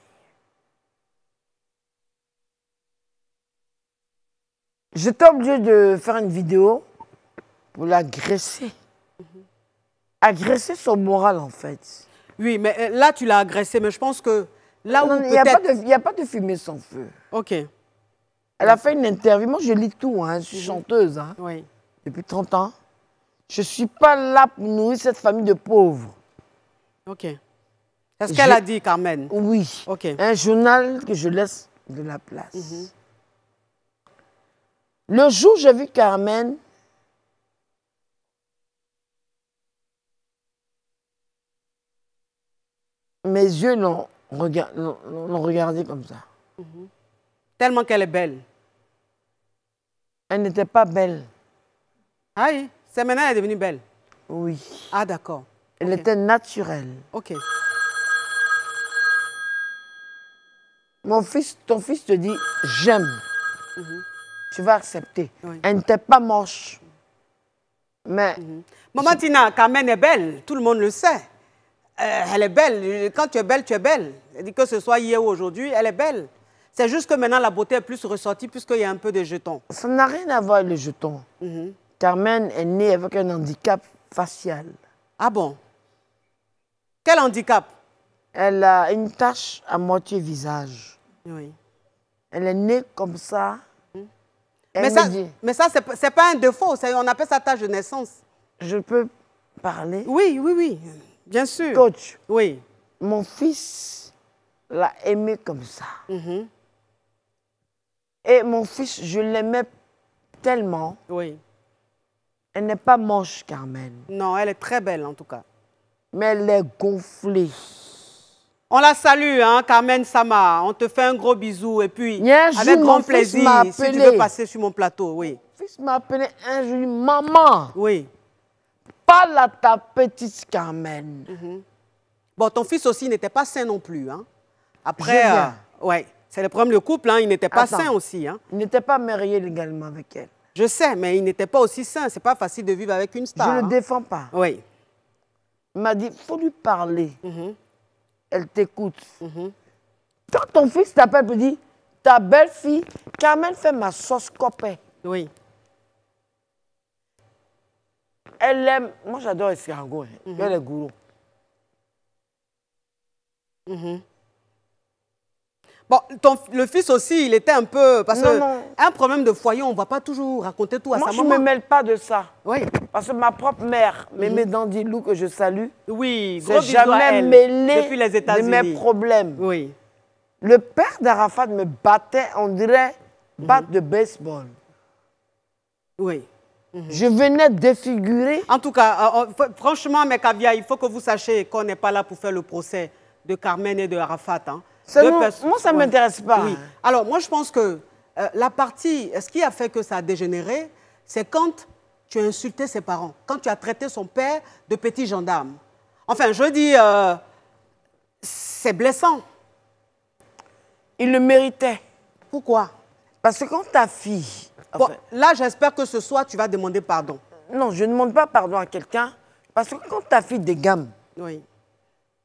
J'étais obligé de faire une vidéo pour l'agresser. Agresser son moral, en fait. Oui, mais euh, là, tu l'as agressé, mais je pense que là où Il n'y a, pas de fumée sans feu. OK. Elle a fait une interview. Moi, je lis tout. Hein. Je suis mhm. chanteuse. Hein. Oui. Depuis 30 ans. Je ne suis pas là pour nourrir cette famille de pauvres. OK. C'est ce qu'elle a dit, Carmen Oui. Un journal que je laisse de la place. Mm-hmm. Le jour où j'ai vu Carmen, mes yeux l'ont regardée comme ça. Mm-hmm. Tellement qu'elle est belle. Elle n'était pas belle. Ah oui, c'est maintenant qu'elle est devenue belle. Oui. Ah d'accord. Elle était naturelle. Ok. Mon fils, ton fils te dit j'aime. Mhm. Tu vas accepter. Elle n'était pas moche. Mais. Mhm. Maman Tina, Carmen est belle, tout le monde le sait. Euh, elle est belle. Quand tu es belle, tu es belle. Que ce soit hier ou aujourd'hui, elle est belle. C'est juste que maintenant, la beauté est plus ressortie puisqu'il y a un peu de jetons. Ça n'a rien à voir avec jetons. jeton. Mhm. Carmen est née avec un handicap facial. Ah bon Quel handicap Elle a une tache à moitié visage. Oui. Elle est née comme ça. Mais ça, mais ça, c'est pas un défaut, on appelle ça ta jeunesse Je peux parler Oui, oui, oui, bien sûr. Coach, oui. mon fils l'a aimé comme ça. Mm-hmm. Et mon fils, je l'aimais tellement. Oui. Elle n'est pas moche, Carmen. Non, elle est très belle en tout cas. Mais elle est gonflée. On la salue, hein, Carmen Sama. On te fait un gros bisou. Et puis, avec grand plaisir, si tu veux passer sur mon plateau, oui. Mon fils m'a appelé un jour, maman. Oui. Parle à ta petite Carmen. Mhm. Bon, ton fils aussi n'était pas sain non plus. Hein. Après, euh, ouais, c'est le problème du couple. Hein. il n'était pas sain aussi. Hein. Il n'était pas marié légalement avec elle. Je sais, mais il n'était pas aussi sain. C'est pas facile de vivre avec une star. Je ne le hein. défends pas. Oui. Il m'a dit, faut lui parler. Mhm elle t'écoute. Mhm. Quand ton fils t'appelle pour dire, ta belle-fille, Carmen fait ma sauce copée. Oui. Elle aime, moi j'adore les fiangos, hein. mm -hmm. les Bon, le fils aussi, il était un peu... Parce que un problème de foyer, on ne va pas toujours raconter tout à sa maman. Moi, je ne me mêle pas de ça. Oui. Parce que ma propre mère, mes dents Mémé que je salue, oui, s'est jamais mêlée de mes problèmes. Oui. Le père d'Arafat me battait, on dirait, batte mhm. de baseball. Oui. Mhm. Je venais défigurer. En tout cas, euh, euh, franchement, mes cavias, il faut que vous sachiez qu'on n'est pas là pour faire le procès de Carmen et de Arafat. Hein moi, ça ne m'intéresse pas. Alors, moi, je pense que euh, la partie, ce qui a fait que ça a dégénéré, c'est quand tu as insulté ses parents, quand tu as traité son père de petit gendarme. Enfin, je dis, euh, c'est blessant. Il le méritait. Pourquoi Parce que quand ta fille... là, j'espère que ce soir, tu vas demander pardon. Non, je ne demande pas pardon à quelqu'un. Parce que quand ta fille dégame,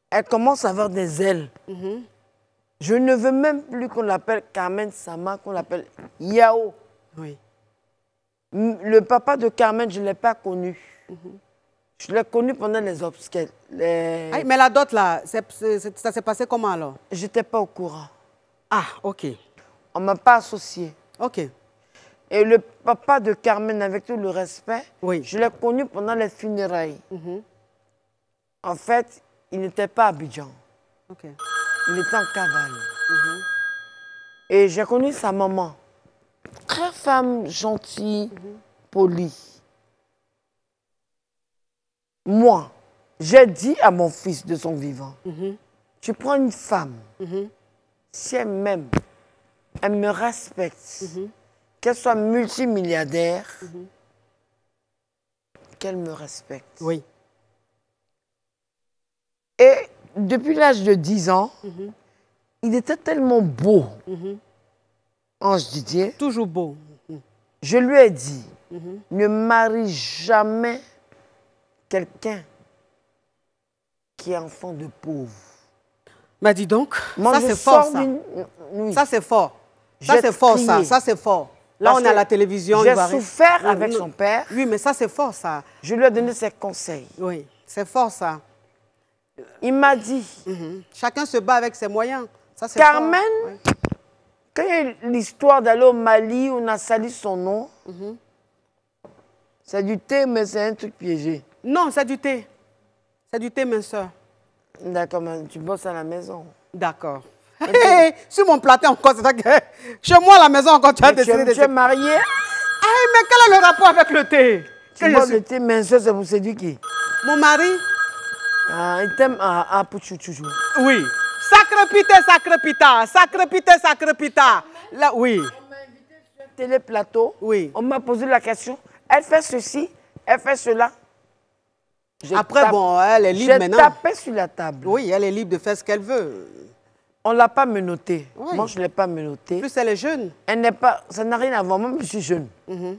elle commence à avoir des ailes. Mm-hmm. Je ne veux même plus qu'on l'appelle Carmen Sama, qu'on l'appelle Yao. Oui. Le papa de Carmen, je ne l'ai pas connu. Mhm. Je l'ai connu pendant les obsèques. mais la dot, là, ça s'est passé comment alors Je n'étais pas au courant. Ah, ok. On ne m'a pas associé. Ok. Et le papa de Carmen, avec tout le respect, oui. je l'ai connu pendant les funérailles. Mhm. En fait, il n'était pas à Abidjan. Ok. Il est en cavale. Mhm. Et j'ai connu sa maman. Très femme gentille, mhm. polie. Moi, j'ai dit à mon fils de son vivant, mhm. tu prends une femme, si elle m'aime, elle me respecte, qu'elle soit multimilliardaire, qu'elle me respecte. Oui. Et depuis l'âge de 10 ans, il était tellement beau, Ange Didier. Toujours beau. Je lui ai dit, ne marie jamais quelqu'un qui est enfant de pauvre. Mais dis donc, ça c'est fort, ça. Ça c'est fort. Ça c'est fort, ça. Ça c'est fort. Là, on a la télévision. J'ai souffert ah, avec son père. Oui, mais ça c'est fort, ça. Je lui ai donné ses conseils. Oui, c'est fort, ça. Il m'a dit. Mhm. Chacun se bat avec ses moyens. Ça, Carmen, quand il y a l'histoire d'aller au Mali, on a sali son nom. Mhm. C'est du thé, mais c'est un truc piégé. Non, c'est du thé. C'est du thé, minceur. D'accord, mais tu bosses à la maison. D'accord. sur mon plateau encore, c'est ça que... Chez moi, à la maison encore, tu as décidé de... Tu es mariée mais quel est le rapport avec le thé Tu bosses le thé minceur, c'est pour séduire qui Mon mari ah, il à, à toujours. Oui. Sacré sacrépita, sacré sacrépita. Là, oui. On m'a invité sur téléplateau. Oui. On m'a posé la question. Elle fait ceci, elle fait cela. Après, bon, elle est libre maintenant. J'ai tapé sur la table. Oui, elle est libre de faire ce qu'elle veut. On ne l'a pas menottée. Moi, je ne l'ai pas menottée. Plus, elle est jeune. Elle n'est pas... Ça n'a rien à voir. Moi, je suis jeune. Mhm.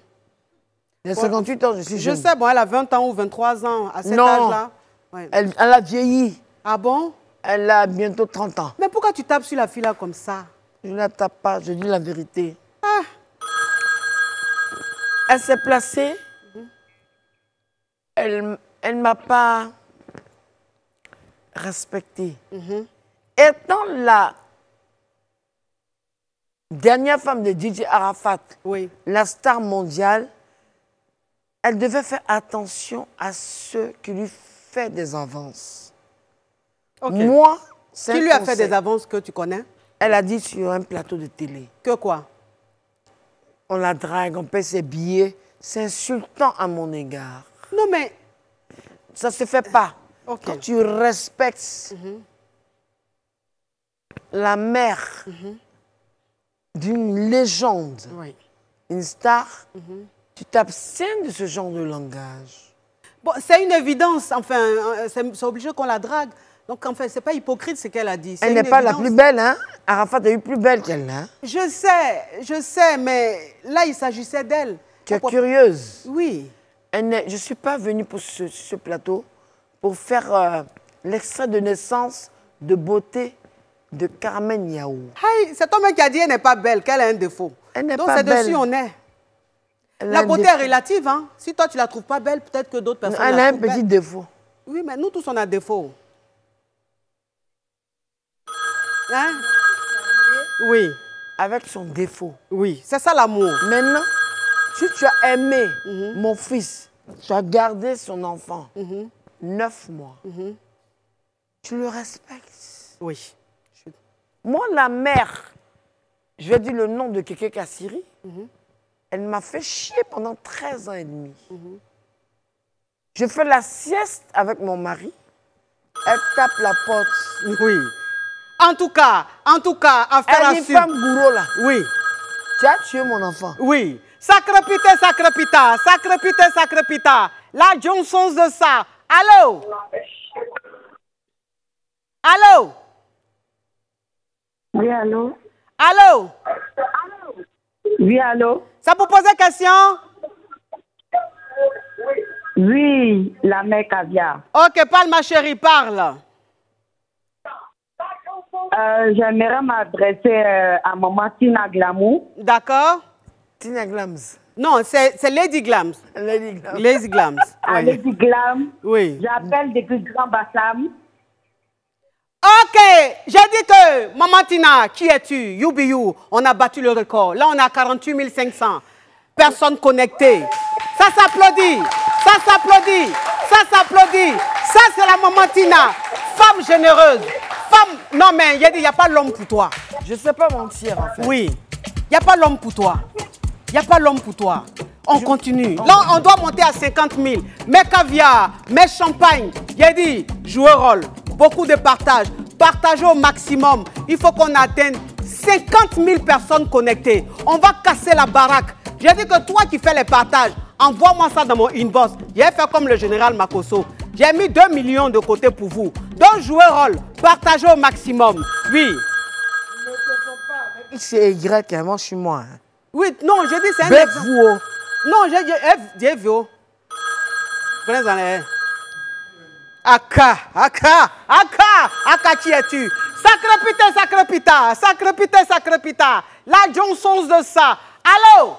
J'ai 58 ans, je suis jeune. Je sais, bon, elle a 20 ans ou 23 ans. À cet âge-là... Elle, a vieilli. Ah bon Elle a bientôt 30 ans. Mais pourquoi tu tapes sur la fille là comme ça Je ne la tape pas, je dis la vérité. Ah. Elle s'est placée. Elle elle ne m'a pas respectée. Et mhm. Étant la dernière femme de DJ Arafat, la star mondiale, elle devait faire attention à ce qui lui fait des avances. Moi, c'est Qui lui a fait des avances que tu connais Elle a dit sur un plateau de télé. Que quoi On la drague, on paie ses billets. C'est insultant à mon égard. Non, mais... Ça ne se fait pas. Quand tu respectes mhm. la mère mhm. d'une légende, une star, mhm. tu t'abstiens de ce genre de langage. Bon, c'est une évidence, enfin, euh, c'est obligé qu'on la drague. Donc, en fait, ce n'est pas hypocrite ce qu'elle a dit. Elle n'est pas la plus belle, hein Arafat est eu plus belle qu'elle, hein Je sais, je sais, mais là, il s'agissait d'elle. Tu es curieuse Oui. Elle je ne suis pas venue pour ce, plateau pour faire euh, l'extrait de naissance de beauté de Carmen Yaou. Hey, toi-même qui a dit qu'elle n'est pas belle, qu'elle a un défaut. Elle n'est pas belle. Donc, c'est dessus on est. La beauté est relative. Hein. Si toi, tu la trouves pas belle, peut-être que d'autres personnes. Elle a un petit défaut. Oui, mais nous tous, on a défaut. Hein? Oui. Avec son défaut. Oui, c'est ça l'amour. Maintenant, si tu as aimé mhm. mon fils, tu as gardé son enfant mhm. neuf mois, mhm. tu le respectes. Oui. Moi, la mère, je vais dire le nom de Kéké Kassiri elle m'a fait chier pendant 13 ans et demi. Mhm. Je fais la sieste avec mon mari. Elle tape la porte. Oui. En tout cas, en tout cas, affaire à Elle est femme gourou là. Oui. Tu as tué mon enfant. Oui. Sacré sacrépita, sacré sacrépita. sacré sacré La Johnson de ça. Allô? Allô? Oui, allô? Allô? Allô? Oui, allô? Ça vous poser question? Oui, la mère caviar. Ok, parle ma chérie, parle. Euh, j'aimerais m'adresser euh, à maman Tina Glamour. D'accord. Tina Glams. Non, c'est Lady Glams. Lady Glams. Lady Glams. Ah, oui. Lady Glam. Oui. J'appelle depuis Grand Bassam. Ok, j'ai dit que Maman Tina, qui es-tu Youbiou, on a battu le record. Là, on a 48 500 personnes connectées. Ça s'applaudit, ça s'applaudit, ça s'applaudit. Ça, c'est la Maman Tina, femme généreuse. Femme, non mais, il n'y a, pas l'homme pour toi. Je ne sais pas mentir en fait. Oui, il n'y a pas l'homme pour toi. Il n'y a pas l'homme pour toi. On continue. Là, on doit monter à 50 000. Mes caviar, mes champagnes, dit, joue rôle beaucoup de partages. Partagez au maximum. Il faut qu'on atteigne 50 000 personnes connectées. On va casser la baraque. J'ai dit que toi qui fais les partages, envoie-moi ça dans mon inbox. J'ai fait comme le général Makoso. J'ai mis 2 millions de côté pour vous. Donc jouez rôle, partagez au maximum. Oui. Ne X et Y, hein. moi je suis moi. Hein. Oui, non, je dis c'est un oh. Non, j'ai dit FVO. Eh, oh. Prenez-en Aka, Aka, Aka, Aka, qui es-tu Sacré pita, sacré putain, sacré putain, sacré putain. La Johnson de ça. Allô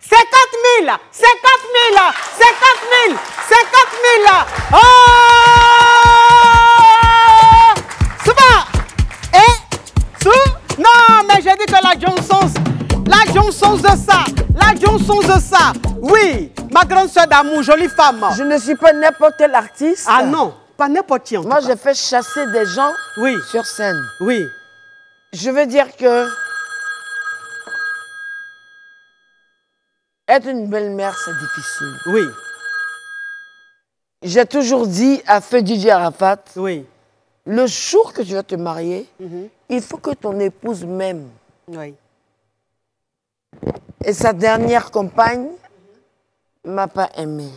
50 000, 50 000, 50 000, 50 000. Oh Souba Eh. Sous. Non, mais j'ai dit que la Johnson la Johnson de ça. La Johnson de ça. Oui, ma grande soeur d'amour, jolie femme. Je ne suis pas n'importe quel artiste. Ah non, pas n'importe qui. Moi, j'ai fait chasser des gens sur scène. Oui. Je veux dire que. Être une belle-mère, c'est difficile. Oui. J'ai toujours dit à Feu Arafat. Oui le jour que tu vas te marier, mhm. il faut que ton épouse m'aime. Oui. Et sa dernière compagne m'a pas aimé.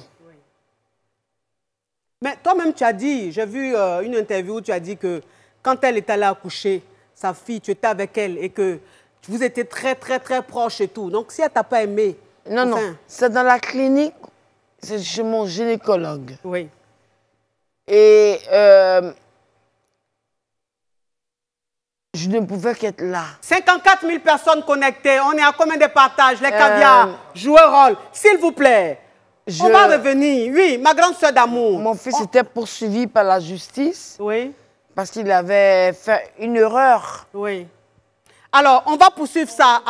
Mais toi-même, tu as dit, j'ai vu euh, une interview où tu as dit que quand elle est allée accoucher, sa fille, tu étais avec elle et que vous étiez très, très, très proches et tout. Donc, si elle t'a pas aimé... Non, non, c'est dans la clinique, c'est chez mon gynécologue. Oui. Et... Euh, je ne pouvais qu'être là. 54 000 personnes connectées. On est à commun de partages Les euh, caviars, jouent un rôle. S'il vous plaît, je... on va revenir. Oui, ma grande soeur d'amour. Mon fils oh. était poursuivi par la justice. Oui. Parce qu'il avait fait une erreur. Oui. Alors, on va poursuivre ça.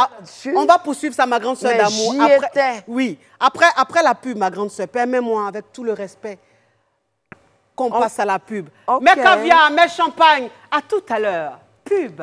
On va poursuivre ça, ma grande soeur d'amour. Après... Oui. Après, après la pub, ma grande soeur, permets-moi, avec tout le respect, qu'on passe à la pub. Mes caviars, mes champagnes, à tout à l'heure pub.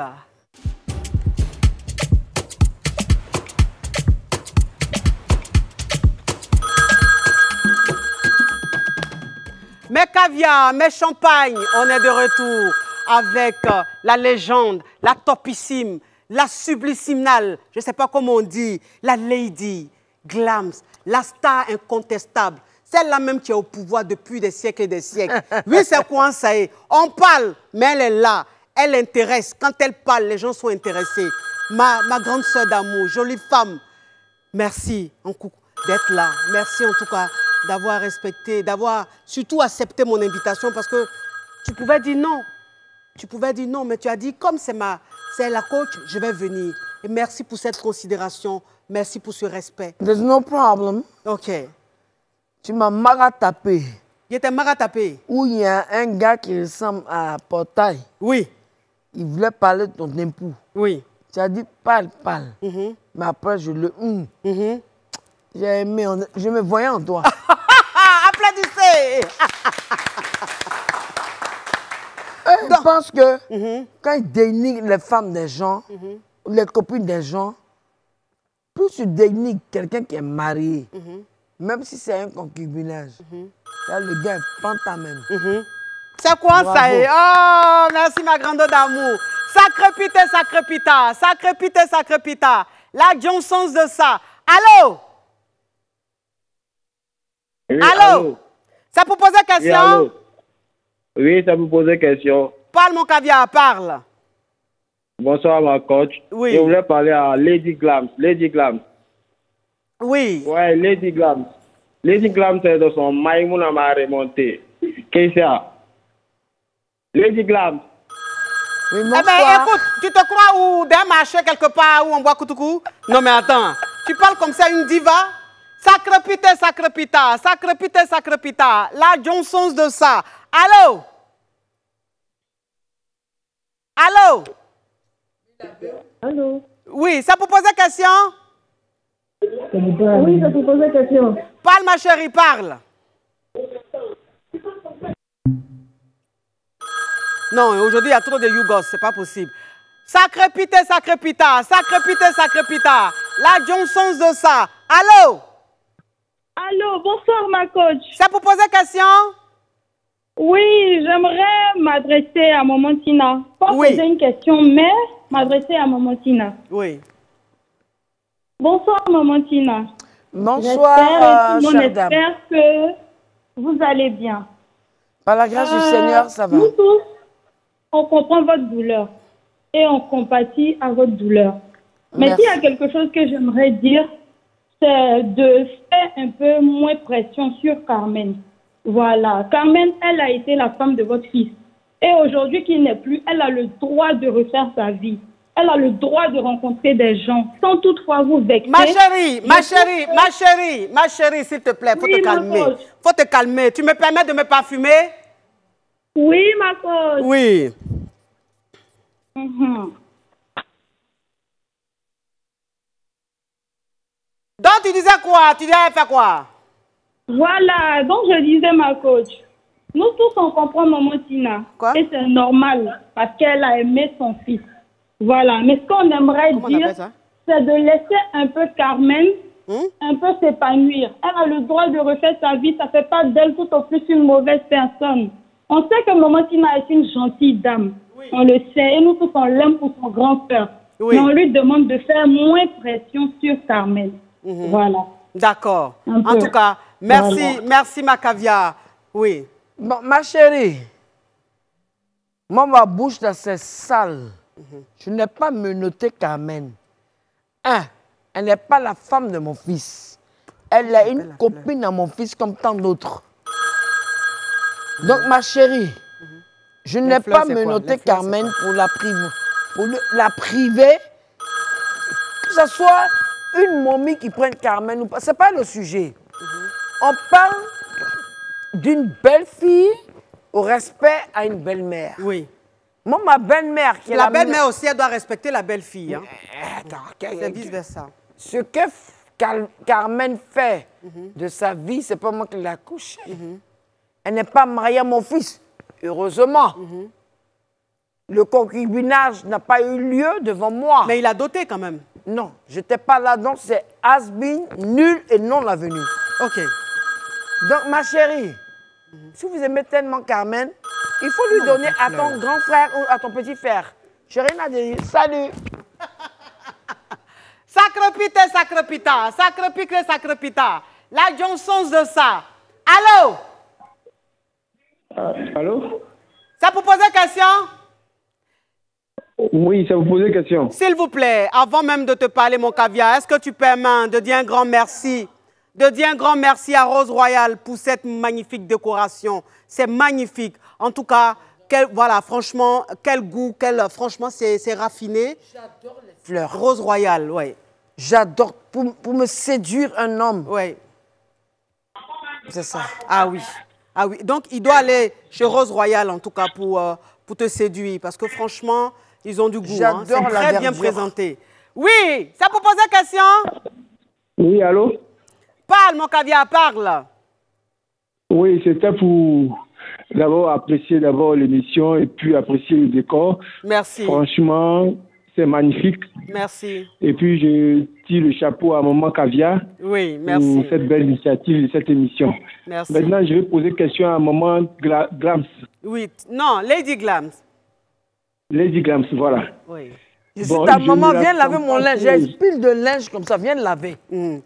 Mes caviar, mes champagnes, on est de retour avec euh, la légende, la topissime, la sublissimale je ne sais pas comment on dit, la lady, glams, la star incontestable, celle-là même qui est au pouvoir depuis des siècles et des siècles. Oui, c'est quoi ça On parle, mais elle est là elle intéresse. Quand elle parle, les gens sont intéressés. Ma, ma grande soeur d'amour, jolie femme, merci d'être là. Merci en tout cas d'avoir respecté, d'avoir surtout accepté mon invitation parce que tu pouvais dire non. Tu pouvais dire non, mais tu as dit comme c'est ma, c'est la coach, je vais venir. Et merci pour cette considération. Merci pour ce respect. There's no problem. OK. Tu m'as maratapé. Il était maratapé. Où il y a un gars qui ressemble à Portail. Oui il voulait parler de ton impôt. Oui. Tu as dit parle, parle. Mm-hmm. Mais après, je le hum. mm-hmm. J'ai aimé, je me voyais en toi. Applaudissez! je pense que mm-hmm. quand il dénigre les femmes des gens, les copines des gens, plus tu dénigres quelqu'un qui est marié, même si c'est un concubinage, là, le gars est pantamène. C'est quoi ça Oh, merci ma grande d'amour. Sacré sacrépita, sacré pita. Sacré pité, sacré pita. La Johnson de ça. Allô? allô? Ça pour poser question? Oui, ça vous poser question. Parle mon caviar, parle. Bonsoir ma coach. Oui. Je voulais parler à Lady Glam. Lady Glam. Oui. Ouais, Lady Glam. Lady Glam, c'est de son maïmouna m'a remonté. Qu'est-ce que Lady Glam. Oui, eh ben, bonsoir. Eh bien, écoute, tu te crois où d'un marché quelque part où on boit koutoukou Non, mais attends. Tu parles comme ça, une diva Sacrépita, sacrépita, sacrépita, sacrépita. La Johnson de ça. Allô Allô Allô Oui, ça vous pose la question Oui, ça vous pose la question. Parle, ma chérie, parle. Non, aujourd'hui, il y a trop de Yougos, c'est pas possible. Sacré pité, sacré pita, sacré pité, sacré pita. La Johnson de ça. Allô? Allô, bonsoir ma coach. C'est pour poser question? Oui, j'aimerais m'adresser à Maman Tina. Pas poser une question, mais m'adresser à Maman Tina. Oui. Bonsoir Maman Tina. Bonsoir, euh, chère J'espère que vous allez bien. Par la grâce du euh, Seigneur, ça va. tous, on comprend votre douleur et on compatit à votre douleur. Mais s'il y a quelque chose que j'aimerais dire, c'est de faire un peu moins pression sur Carmen. Voilà. Carmen, elle a été la femme de votre fils. Et aujourd'hui qu'il n'est plus, elle a le droit de refaire sa vie. Elle a le droit de rencontrer des gens sans toutefois vous vexer. Ma chérie, ma chérie, ma chérie, ma chérie, s'il te plaît, faut te calmer. Faut te calmer. Tu me permets de me parfumer? Oui, ma coach. Oui. Mm-hmm. Donc, tu disais quoi Tu disais faire quoi Voilà, donc je disais, ma coach, nous tous, on comprend Maman Tina. Quoi Et c'est normal, parce qu'elle a aimé son fils. Voilà, mais ce qu'on aimerait dire, c'est de laisser un peu Carmen hmm? un peu s'épanouir. Elle a le droit de refaire sa vie. Ça ne fait pas d'elle tout au plus une mauvaise personne. On sait que Maman Tina est une gentille dame. On le sait. Et nous tous, on l'aime pour son grand père Mais on lui demande de faire moins pression sur Carmel. Mhm. Voilà. D'accord. En tout cas, merci, merci merci Macavia. Oui. ma chérie, moi, ma bouche, c'est sale. Mhm. Je n'ai pas menotté Carmen. Un, elle n'est pas la femme de mon fils. Elle est une copine à mon fils comme tant d'autres. Donc, ma chérie, je n'ai pas menotté Carmen pour la priver. Pour la que ce soit une momie qui prenne Carmen ou pas, ce n'est pas le sujet. Mhm. On parle d'une belle fille au respect à une belle-mère. Oui. Moi, ma belle-mère qui est la... belle-mère aussi, elle doit respecter la belle-fille. Hein. C'est vice-versa. Ce que Carmen fait mhm. de sa vie, c'est pas moi qui l'a couchée. Mhm. Elle n'est pas mariée à mon fils. Heureusement. Le concubinage n'a pas eu lieu devant moi. Mais il a doté quand même. Non, je n'étais pas là, donc c'est has nul et non venue. OK. Donc, ma chérie, si vous aimez tellement Carmen, il faut lui donner à ton grand frère ou à ton petit frère. salut. Sacre pita, dire. Salut. Sacre pita, sacre pita. La sens de ça. Allô? Euh, allô Ça vous pose question Oui, ça vous pose question. S'il vous plaît, avant même de te parler, mon caviar, est-ce que tu permets de dire un grand merci de dire un grand merci à Rose Royale pour cette magnifique décoration. C'est magnifique. En tout cas, voilà, franchement, quel goût, franchement, c'est raffiné. J'adore les fleurs. Rose royale, oui. J'adore, pour, pour, me séduire un homme. Oui. C'est ça. Ah oui. Ah oui, donc il doit aller chez Rose Royale en tout cas pour, euh, pour te séduire parce que franchement, ils ont du goût. Hein. J'adore hein. C'est très bien présenté. Oui, ça vous pose la question Oui, allô Parle, mon caviar, parle. Oui, c'était pour d'abord apprécier d'abord l'émission et puis apprécier le décor. Merci. Franchement, c'est magnifique. Merci. Et puis, je tire le chapeau à Maman Kavia. Oui, merci. Pour cette belle initiative et cette émission. Merci. Maintenant, je vais poser question à Maman Gla Oui, non, Lady Glams. Lady Glams, voilà. Oui. Si ta maman vient laver mon linge, j'ai pile de linge comme ça, viens laver. Hmm.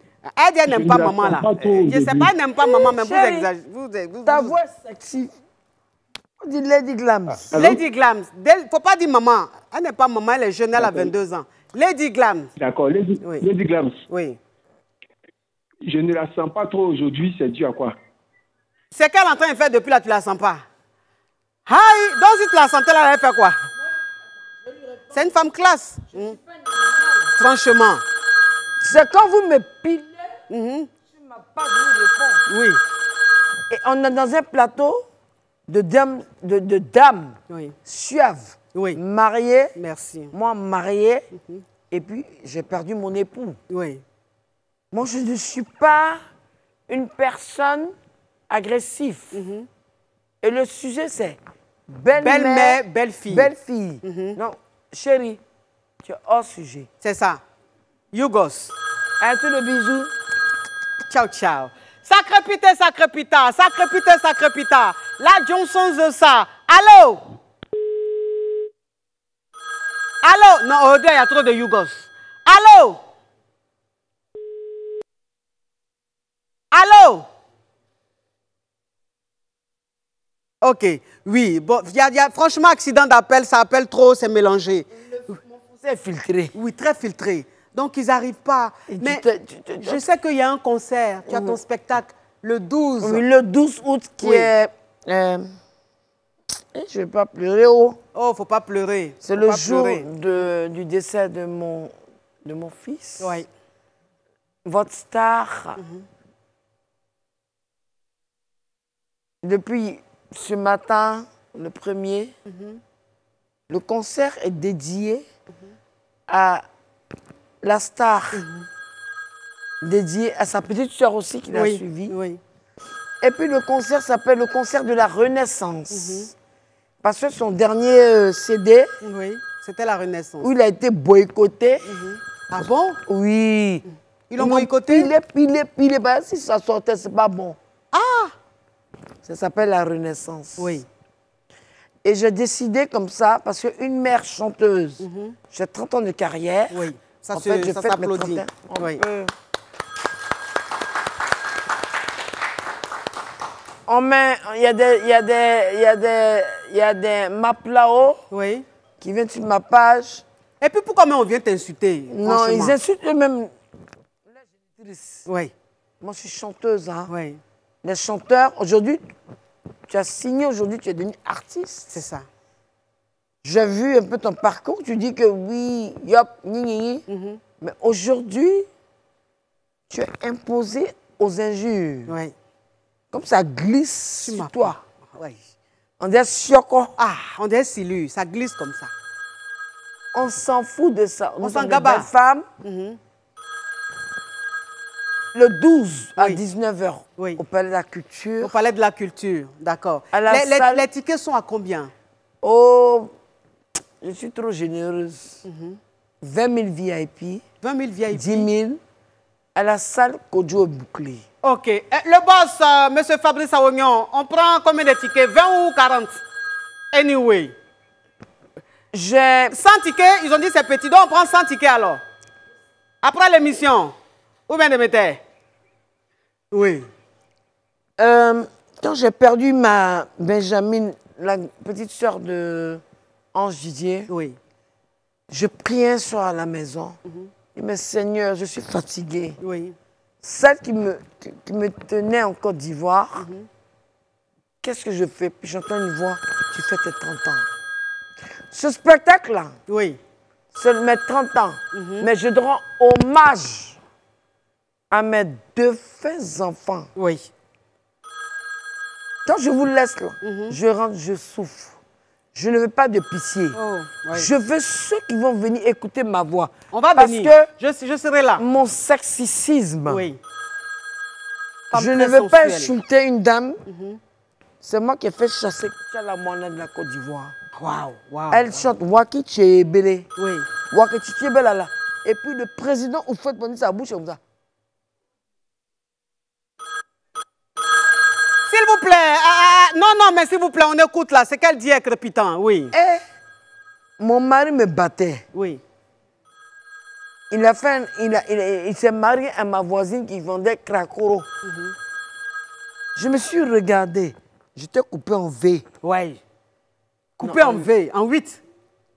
Adia Elle n'aime pas maman là. je ne sais pas, elle n'aime pas maman, mais vous exagérez. Ta voix sexy. Lady Glams. Ah, Lady Glams. Il ne faut pas dire maman. Elle n'est pas maman, elle est jeune, elle a 22 ans. Lady Glams. D'accord, Lady, oui. Lady Glams. Oui. Je ne la sens pas trop aujourd'hui, c'est dû à quoi C'est qu'elle est en train de faire depuis là, tu ne la sens pas. Hi, donc si tu la sentais elle allait faire quoi C'est une femme classe. Hum. Franchement. C'est quand vous me pilez, hum. tu ne m'as pas voulu répondre. Oui. Et on est dans un plateau de dame, de, de oui. oui. Merci. Moi, mariée, mhm. et puis j'ai perdu mon époux. Oui. Moi, je ne suis pas une personne agressive. Mhm. Et le sujet, c'est belle-mère, belle-fille. Belle mère belle fille belle mhm. fille Belle fille. Non, chérie, tu es hors sujet. C'est ça. Yougos. Un tout le bisou. Ciao, ciao. Sacré sacrépita, sacré sacrépita. La Johnson de ça. Allô Allô Non, aujourd'hui, oh, il y a trop de Yougos. Allô Allô Ok, oui. Bon, franchement, accident d'appel, ça appelle trop, c'est mélangé. C'est filtré. Oui, très filtré. Donc, ils n'arrivent pas. Mais je sais qu'il y a un concert, tu as ton spectacle le 12. Oui, le 12 août qui est... Euh, eh, je ne vais pas pleurer. Oh. oh, faut pas pleurer. C'est le jour du décès de mon, de mon fils. Votre star. Mhm. Depuis ce matin, le 1er, mhm. le concert est dédié mhm. à la star mhm. dédiée à sa petite soeur aussi qui l'a suivi. suivie. Et puis le concert s'appelle le concert de la Renaissance. Mhm. Parce que son dernier euh, CD. c'était la Renaissance. Où il a été boycotté. Mhm. Ah bon Oui. Ils l'ont boycotté Il est pilé, pilé. Ben, si ça sortait, c'est pas bon. Ah Ça s'appelle la Renaissance. Oui. Et j'ai décidé comme ça, parce qu'une mère chanteuse, j'ai 30 ans de carrière. Oui. Ça en fait, je ça s'applaudit. oui. met, il y a des, il y a des, il y a des, il y a des maps là-haut. Oui. Qui viennent sur ma page. Et puis pourquoi on vient t'insulter Non, ils insultent eux-mêmes. Oui. Moi, je suis chanteuse. Hein. Oui. Les chanteurs, aujourd'hui, tu as signé, aujourd'hui, tu es devenue artiste. C'est ça j'ai vu un peu ton parcours, tu dis que oui, yop, ni, ni, mhm. Mais aujourd'hui, tu es imposé aux injures. Oui. Comme ça glisse sur toi. Oui. On dit Ah, on dit silu, ça glisse comme ça. On s'en fout de ça. on s'en gaba. femme. Mhm. Le 12 à 19h, On parlait de la Culture. On parlait de la Culture, d'accord. Les, tickets sont à combien Oh, je suis trop généreuse. 20 000 VIP. 20 000 VIP. 10 000 à la salle Kodjo Bouclé. OK. Eh, le boss, euh, M. Fabrice Aognon, on prend combien de tickets 20 ou 40 Anyway. J'ai... 100 tickets, ils ont dit c'est petit, donc on prend 100 tickets alors. Après l'émission, où bien de mettez Oui. Euh, quand j'ai perdu ma Benjamin, la petite soeur de Ange Oui. Je prie un soir à la maison. mais mhm. Seigneur, je suis fatiguée. Oui. Celle qui me, me tenait en Côte d'Ivoire, mhm. qu'est-ce que je fais Puis j'entends une voix, tu fais tes 30 ans. Ce spectacle-là, oui. c'est mes 30 ans. Mhm. Mais je rends hommage à mes deux fins enfants. Oui. Quand je vous laisse là, je rentre, je souffre. Je ne veux pas de pitié. Oh, je veux ceux qui vont venir écouter ma voix. On va venir. Parce que je, serai là. Mon sexisme. Oui. je ne veux pas insulter une dame. Mhm. C'est moi qui ai fait chasser la moine de la Côte d'Ivoire. Waouh. wow, Elle chante Waki Oui. là. Et puis le président Oufouet Boni, sa bouche comme ça. vous plaît. Ah, ah, ah. non, non, mais s'il vous plaît, on écoute là. C'est qu'elle dit est oui. Eh, mon mari me battait. Oui. Il, a fait, il, il, s'est marié à ma voisine qui vendait Krakoro. Mhm. Je me suis regardé, J'étais coupé en V. ouais Coupé en, V, en 8.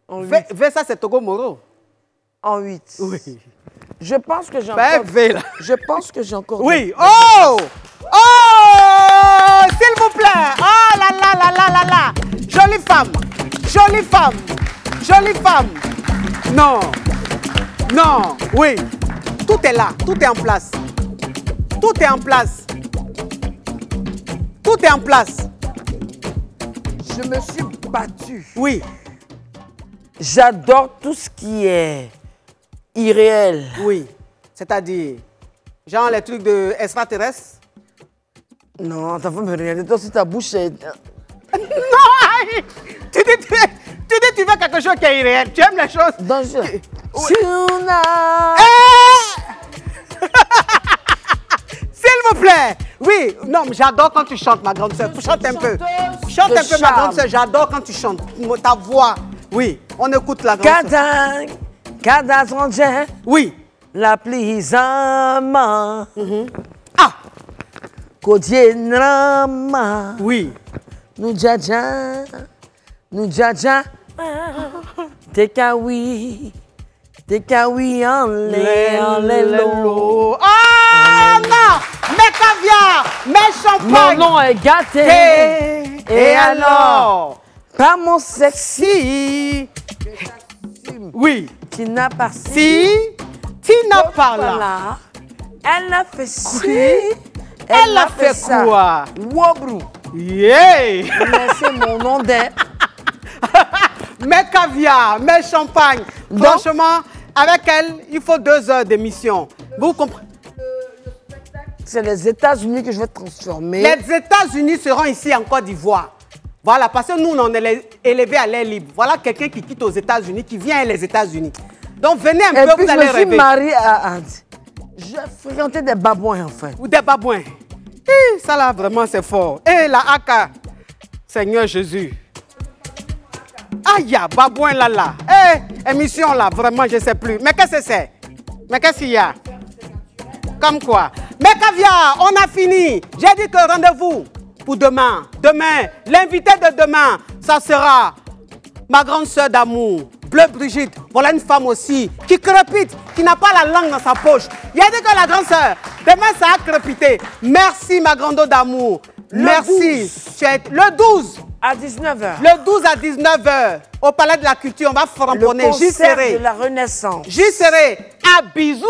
En V, ça c'est Togo Moro. En 8. Oui. Je pense que j'ai encore... Je pense que j'ai encore... Oui. Oh! Oh! s'il vous plaît. Oh là là là là là là. Jolie femme. Jolie femme. Jolie femme. Non. Non. Oui. Tout est là. Tout est en place. Tout est en place. Tout est en place. Je me suis battue. Oui. J'adore tout ce qui est irréel. Oui. C'est-à-dire, genre les trucs de extraterrestres. Non, ta femme et toi aussi ta bouche est... non tu dis, tu, tu dis veux quelque chose qui est irréel. Tu aimes les choses... Dangereux. Qui... S'il vous plaît Oui, non, mais j'adore quand tu chantes, ma grande soeur. Chante un peu. Chante un peu, ma grande soeur. J'adore quand tu chantes. Ta voix. Oui, on écoute la grande soeur. Oui. La plisama. Ah oui. Nous dja Nous dja Tekawi. Tekawi en lélo. Ah non! Mes caviar! Mes champagnes! Mon nom est gâté! Et alors? Pas mon sexy! Oui. Tina n'as pas. Si. n'as pas. là. Elle a fait si. Elle, a fait, quoi Wobru. Yeah C'est mon nom d'un. mes caviar, mes champagnes. Franchement, avec elle, il faut deux heures d'émission. Vous comprenez C'est les États-Unis que je vais transformer. Les États-Unis seront ici en Côte d'Ivoire. Voilà, parce que nous, on est élevés à l'air libre. Voilà quelqu'un qui quitte aux États-Unis, qui vient les États-Unis. Donc, venez un peu, vous allez rêver. je suis mariée à Andy. J'ai fréquenté des babouins, en fait. Ou des babouins eh, ça là, vraiment, c'est fort. Et eh, la haka, Seigneur Jésus. Aïe, ah, babouin là là. Eh, émission là, vraiment, je ne sais plus. Mais qu'est-ce que c'est Mais qu'est-ce qu'il y a Comme quoi Mais caviar, on a fini. J'ai dit que rendez-vous pour demain. Demain, l'invité de demain, ça sera ma grande soeur d'amour. Bleu Brigitte, voilà une femme aussi qui crépite, qui n'a pas la langue dans sa poche. Il y a des gars, la grande sœur, demain ça a Merci ma grande d'amour. Merci. Le 12. À 19h. Le 12 à 19h, au Palais de la Culture, on va framponner. Le concert de la Renaissance. J'y serai. Un bisou.